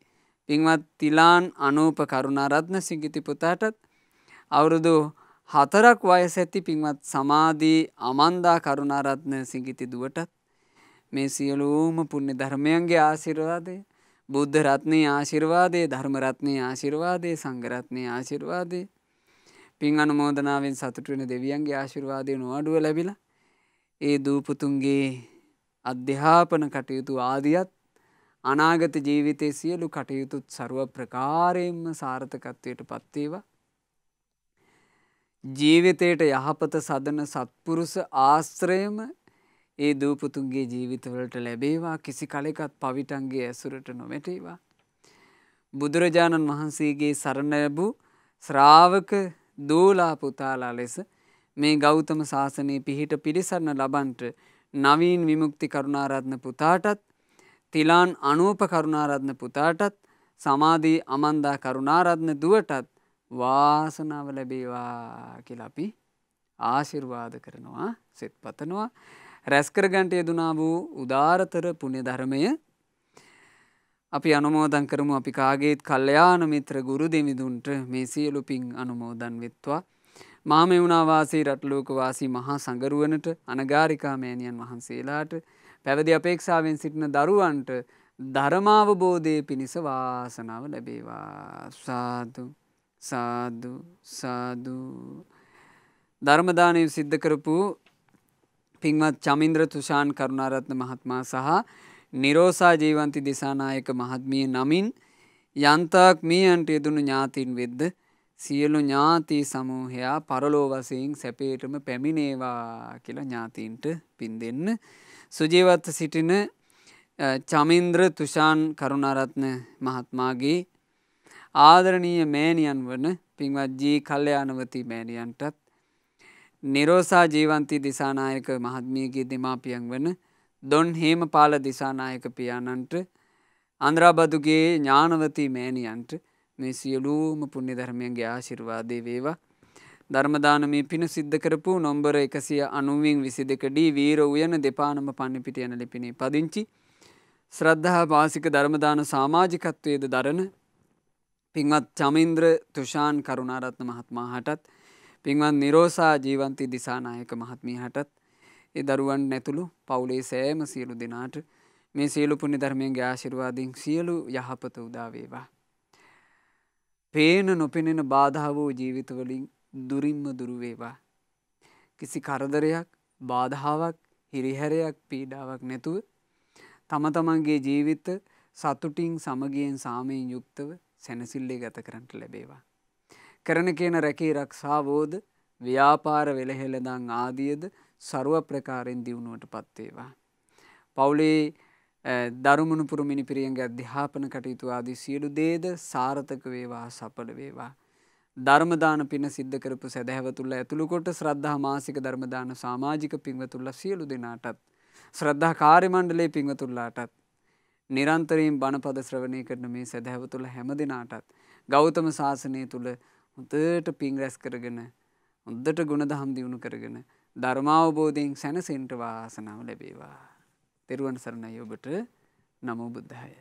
පින්වත් තිලාන් අනූප කරුණාරත්න සිංගිති පුතාටත් අවුරුදු හතරක් වයස ඇති පින්වත් සමාධී අමන්දා කරුණාරත්න සිංගිති දුවටත් මේ සියලූම පුුණ්‍ය ධර්මයන්ගේ ආශිරවාදය බුද්ධ රත්නයේ ආශිර්වාදය ධර්මරත්නය ආශිර්වාදය සංගරත්නය ආශිර්වාදය පින් අනුමෝදනාවෙන් සතුටුවෙන දෙවියන්ගේ ආශිර්වාදය නොවඩුව ලැබිල ඒ දූපුතුන්ගේ අධ්‍යාපන කටයුතු ආදියත් අනාගත ජීවිතය සියලු කටයුතුත් සරුව ප්‍රකාරයෙන්ම සාර්ථකත්වයට පත්වේවා. ජීවිතයට යහපත සදන සත්පුරුස ආශ්ත්‍රයම ඒ දූපුතුන්ගේ ජීවිතවලට ලැබේවා කිසි කලෙකත් පවිටන්ගේ ඇසුරට නොමැටේවා. බුදුරජාණන් වහන්සේගේ සරණයබූ ශ්‍රාවක දෝලා පුතාලා ලෙස මේ ගෞතම ශාසනයේ පිහිට පිළිසරණ ලබන්ට නවීන් විමුක්ති කරුණාරත්න පුතාටත් තිලාන් අනූප කරුණාරත්න පුතාටත් සමාධී අමන්දා කරුණාරත්න දුවටත් වාසනාව ලැබේවා කියලා අපි ආශිර්වාද කරනවා සෙත් පතනවා රැස්කරගන්ට යෙදුනා වූ උදාරතර පුණ්‍ය ධර්මය අපි අනුමෝදන් කරමු අපි කාගේත් කල්්‍යයාන මිත්‍ර ගුරු දෙමිදුන්ට මේ සියලු පින් අනුමෝදන් වෙත්වා. මාමෙවුණවාසී රටලෝකවාසී මහා සඟරුවනට අනගාරිකාමෑණියන් වහන්සේලාට පැවදි අපේක්ෂාවෙන් සිටින දරුවන්ට ධරමාවබෝධය පිණිස වාසනාව ලැබේවා සාදු සාදු සාදුු. ධර්මදානය සිද්ධ කරපු පින්වත් චමින්ද්‍ර තුෂාන් කරුණාරත්න මහත්මා සහ නිරෝසා ජීවන්ති දෙසානායක මහත්මිය නමින් යන්තාක් මීයන්ට යෙදුණු ඥාතින් වෙද්ද සියලු ඥාති සමූහයා පරලෝ වසයෙන් සැපේටම පැමිණේවා කියලා ඥාතීන්ට පින් දෙන්න. සුජීවත්ව සිටින චමින්ද්‍ර තුෂාන් කරුණාරත්න මහත්මාගේ ආදරණීය මෑණියන් වන පින්වත් ජී කල්යාණවති මෑණියන්ටත් නිරෝසා ජීවන්ති දිසානායක මහත්මියගේ දෙමාපියන් වන දොන් හේමපාල දිසානායක පියාණන්ට අන්ද්‍රාබදුගේ ඥානවති මෑණියන්ට මේ සියලූම පුුණි ධර්මයන්ගේ ආශිර්වාදය වේවා. ධර්මදානමී පින සිද්ධ කරපු නොම්බර එකසිය අනුවින් විසි දෙකඩී වීර උයන දෙපානම පණිපිට යන ලිපිනේ පදිංචි. ශ්‍රද්ධහා පාසික ධර්මදාන සාමාජිකත්වයද දරන පින්වත් චමින්ද්‍ර තුෂාන් කරුණාරත්න මහත්මා හටත් පින්වත් නිරෝසා ජීවන්ති දිසානායක මහත්මී හටත් ඒ දරුවන් නැතුළු පවුලේ සෑම සියලු දෙනාට මේ සියලු පුුණි ධර්මයන්ගේ ආශිරවාදින් සියලු යහපත උදාවේවා. පේන නොපෙනෙන බාධාව වූ ජීවිතවලින් දුරින්ම දුරුවේවා. කිසි කරදරයක් බාධාවක් හිරිහැරයක් පීඩාවක් නැතුව තම තමන්ගේ ජීවිත සතුටින් සමගියෙන් සාමයෙන් යුක්තව සැනසිල්ලේ ගත කරන්නට ලැබේවා. කරන කියන රැකේ රක්ෂාවෝද ව්‍යාපාර වෙළහෙළදං ආදියද සරුව ප්‍රකාරෙන් දියුණුවට පත්වේවා. පවුලේ දරුමුණුපුරු මිනිපිරියන්ගේ අධ්‍යාපන කටයුතු ආදී සියලු දේද සාර්ථක වේවා සඵල වේවා. ධර්මදාන පින සිද්ධ කරපු සැදැහැවතුල්ල ඇතුළු කොට ශ්‍රද්ධා මාසික ධර්මදාන සමාජික පින්වතුල්ල සියලු දෙනාටත් ශ්‍රද්ධා කාර්ය මණ්ඩලයේ පින්වතුල්ලාටත් නිරන්තරයෙන් බණපද ශ්‍රවණය කරන මේ සැදැහැවතුල්ල හැම දිනාටත් ගෞතම ශාසනය තුල හොඳට පින් රැස් කරගෙන හොඳට ගුණධම් දියුණු කරගෙන ධර්මාවබෝධයෙන් සැනසෙන්ට වාසනාව ලැබේවා. තෙරුවන් සරණයි ඔබට නමෝ බුද්ධය.